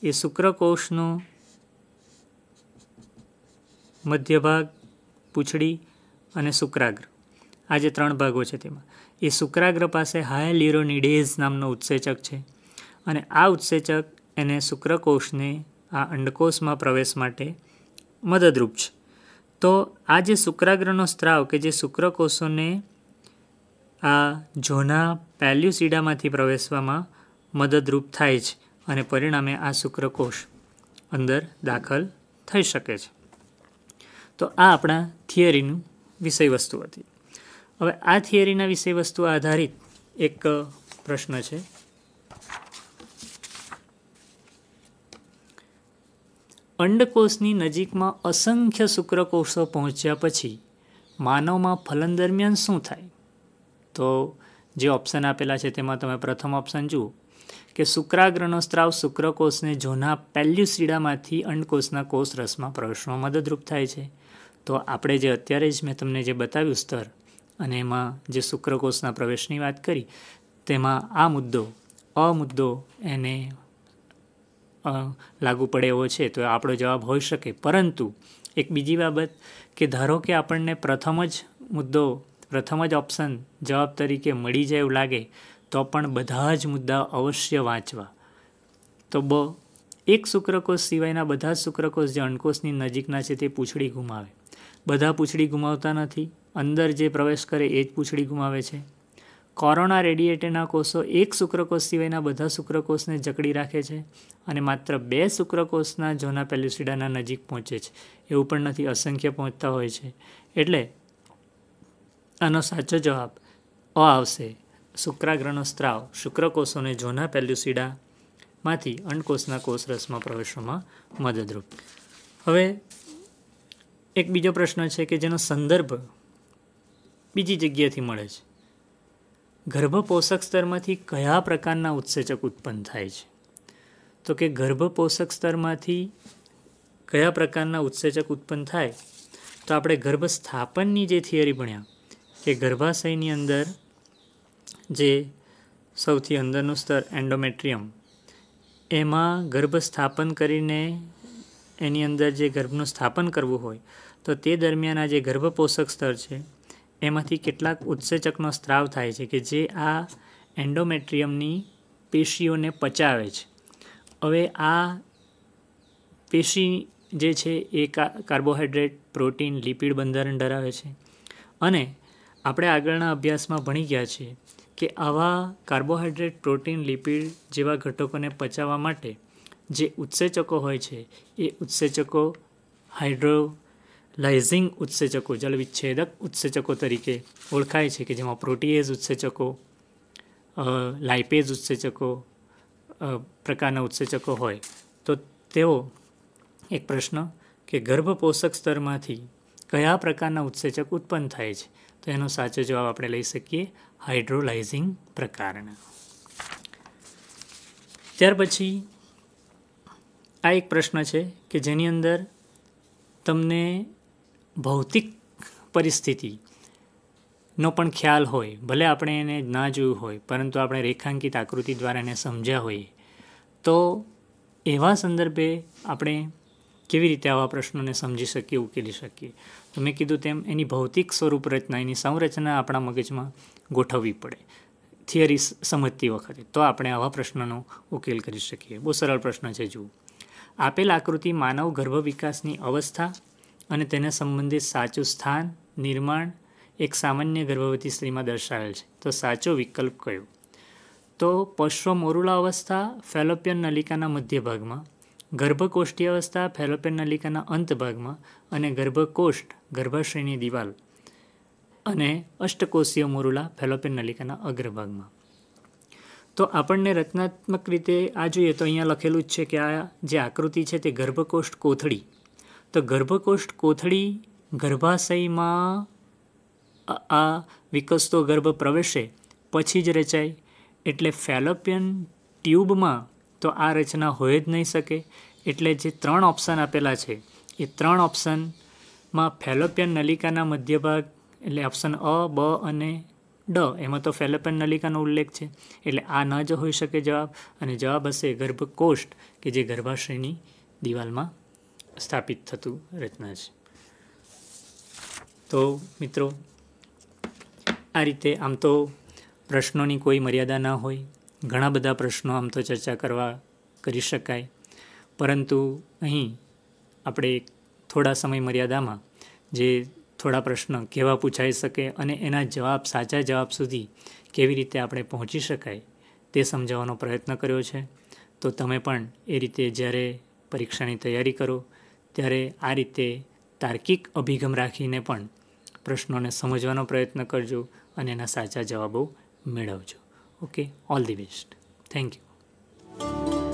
એ શુક્રકોષનો મધ્યભાગ પૂંછડી અને શુક્રાગ્ર આ જે ત્રણ ભાગો છે તેમાં એ શુક્રાગ્ર પાસે હાયલિરોનિડેઝ નામનો ઉત્સેચક છે અને આ ઉત્સેચક એને શુક્રકોષને આ અંડકોષમાં પ્રવેશ માટે મદદરૂપ છે તો આ જે શુક્રાગ્રનો સ્ત્રાવ કે જે શુક્રકોષોને આ જોના પેલ્યુસીડામાંથી પ્રવેશવામાં મદદરૂપ થાય છે અને પરિણામે આ શુક્રકોષ અંદર દાખલ થઈ શકે છે તો આ આપણા થિયરીનું વિષય વસ્તુ હતી હવે આ થિયરીના વિષય વસ્તુ આધારિત એક પ્રશ્ન છે અંડકોષની નજીકમાં અસંખ્ય શુક્રકોષો પહોંચ્યા પછી માનવમાં ફલન દરમિયાન શું થાય તો જે ઓપ્શન આપેલા છે તેમાં તમે પ્રથમ ઓપ્શન જુઓ કે શુક્રાગ્રનો સ્ત્રાવ શુક્રકોષને જોના પેલ્યુસીડામાંથી અંડકોષના કોષ રસમાં પ્રવેશમાં મદદરૂપ થાય છે તો આપણે જે અત્યારે જ મેં તમને જે બતાવ્યું સ્તર અને એમાં જે શુક્રકોષના પ્રવેશની વાત કરી તેમાં આ મુદ્દો અમુદ્દો એને લાગુ પડે એવો છે તો આપણો જવાબ હોઈ શકે પરંતુ એક બીજી બાબત કે ધારો કે આપણને પ્રથમ જ મુદ્દો પ્રથમ જ ઓપ્શન જવાબ તરીકે મળી જાય એવું લાગે તો પણ બધા જ મુદ્દા અવશ્ય વાંચવા તો બ એક શુક્રકોષ સિવાયના બધા જ શુક્રકોષ જે અંડકોષની નજીકના છે તે પૂછડી ગુમાવે બધા પૂછડી ગુમાવતા નથી અંદર જે પ્રવેશ કરે એ જ પૂછડી ગુમાવે છે કોરોના રેડિએટેના કોષો એક શુક્રકોષ સિવાયના બધા શુક્રકોષને જકડી રાખે છે અને માત્ર બે શુક્રકોષના જોના પેલ્યુસિડાના નજીક પહોંચે છે એવું પણ નથી અસંખ્ય પહોંચતા હોય છે એટલે આનો સાચો જવાબ અ આવશે શુક્રાગ્રહનો સ્ત્રાવ શુક્રકોષોને જોના પેલ્યુસિડા માંથી અંડકોષના કોષરસમાં પ્રવેશવામાં મદદરૂપ હવે એક બીજો પ્રશ્ન છે કે જેનો સંદર્ભ બીજી જગ્યાથી મળે છે ગર્ભપોષક સ્તરમાંથી કયા પ્રકારના ઉત્સેચક ઉત્પન્ન થાય છે તો કે ગર્ભપોષક સ્તરમાંથી કયા પ્રકારના ઉત્સેચક ઉત્પન્ન થાય તો આપણે ગર્ભસ્થાપનની જે થિયરી ભણ્યા કે ગર્ભાશયની અંદર જે સૌથી અંદરનું સ્તર એન્ડોમેટ્રિયમ એમાં ગર્ભ સ્થાપન કરીને એની અંદર જે ગર્ભનું સ્થાપન કરવું હોય તો તે દરમિયાન આ જે ગર્ભ પોષક સ્તર છે એમાંથી કેટલાક ઉત્સેચકનો સ્ત્રાવ થાય છે કે જે આ એન્ડોમેટ્રિયમની પેશીઓને પચાવે છે હવે આ પેશી જે છે એ કાર્બોહાઈડ્રેટ પ્રોટીન લિપિડ બંધારણ ધરાવે છે અને આપણે આગળના અભ્યાસમાં ભણી ગયા છીએ કે આવા કાર્બોહાઈડ્રેટ પ્રોટીન લિપિડ જેવા ઘટકોને પચાવવા માટે જે ઉત્સેચકો હોય છે એ ઉત્સેચકો હાઇડ્રોલાઇઝિંગ ઉત્સેચકો જલવિચ્છેદક ઉત્સેચકો તરીકે ઓળખાય છે કે જેમાં પ્રોટીએઝ ઉત્સેચકો લાઇપેઝ ઉત્સેચકો પ્રકારના ઉત્સેચકો હોય તો તેઓ એક પ્રશ્ન કે ગર્ભ પોષક સ્તરમાંથી કયા પ્રકારના ઉત્સેચક ઉત્પન્ન થાય છે તો એનો સાચો જવાબ આપણે લઈ શકીએ હાઇડ્રોલાઇઝિંગ પ્રકારના ત્યાર પછી આ એક પ્રશ્ન છે કે જેની અંદર તમને ભૌતિક પરિસ્થિતિનો પણ ખ્યાલ હોય ભલે આપણે એને ના જોયું હોય પરંતુ આપણે રેખાંકિત આકૃતિ દ્વારા એને સમજ્યા હોઈએ તો એવા સંદર્ભે આપણે કેવી રીતે આવા પ્રશ્નોને સમજી શકીએ ઉકેલી શકીએ તો મેં કીધું તેમ એની ભૌતિક સ્વરૂપ રચના એની સંરચના આપણા મગજમાં ગોઠવવી પડે થિયરી સમજતી વખતે તો આપણે આવા પ્રશ્નનો ઉકેલ કરી શકીએ બહુ સરળ પ્રશ્ન છે જુઓ આપેલ આકૃતિ માનવ ગર્ભ વિકાસની અવસ્થા અને તેને સંબંધિત સાચું સ્થાન નિર્માણ એક સામાન્ય ગર્ભવતી સ્ત્રીમાં દર્શાવેલ છે તો સાચો વિકલ્પ કયો તો પશ્વ મોરુલા અવસ્થા ફેલોપિયન નલિકાના મધ્ય ભાગમાં ગર્ભકોષ્ઠીય અવસ્થા ફેલોપિયન નલિકાના અંત ભાગમાં અને ગર્ભકોષ્ઠ ગર્ભાશયની દિવાલ અને અષ્ટકોષીય મોરુલા ફેલોપેન નલિકાના અગ્રભાગમાં તો આપણને રચનાત્મક રીતે આ જોઈએ તો અહીંયા લખેલું જ છે કે આ જે આકૃતિ છે તે ગર્ભકોષ્ઠ કોથળી તો ગર્ભકોષ્ઠ કોથળી ગર્ભાશયમાં આ વિકસતો ગર્ભ પ્રવેશે પછી જ રચાય એટલે ફેલોપિયન ટ્યુબમાં તો આ રચના હોય જ નહીં શકે એટલે જે ત્રણ ઓપ્શન આપેલા છે એ ત્રણ ઓપ્શનમાં ફેલોપિયન નલિકાના મધ્યભાગ એટલે ઓપ્શન અ બ અને ડ એમાં તો ફેલોપિયન નલિકાનો ઉલ્લેખ છે એટલે આ ન જ હોઈ શકે જવાબ અને જવાબ હશે ગર્ભકોષ્ઠ કે જે ગર્ભાશયની દિવાલમાં સ્થાપિત થતું રચના છે તો મિત્રો આ રીતે આમ તો પ્રશ્નોની કોઈ મર્યાદા ન હોય ઘણા બધા પ્રશ્નો આમ તો ચર્ચા કરવા કરી શકાય પરંતુ અહીં આપણે થોડા સમય મર્યાદામાં જે થોડા પ્રશ્ન કેવા પૂછાઈ શકે અને એના જવાબ સાચા જવાબ સુધી કેવી રીતે આપણે પહોંચી શકાય તે સમજાવવાનો પ્રયત્ન કર્યો છે તો તમે પણ એ રીતે જ્યારે પરીક્ષાની તૈયારી કરો ત્યારે આ રીતે તાર્કિક અભિગમ રાખીને પણ પ્રશ્નોને સમજવાનો પ્રયત્ન કરજો અને એના સાચા જવાબો મેળવજો okay all the best thank you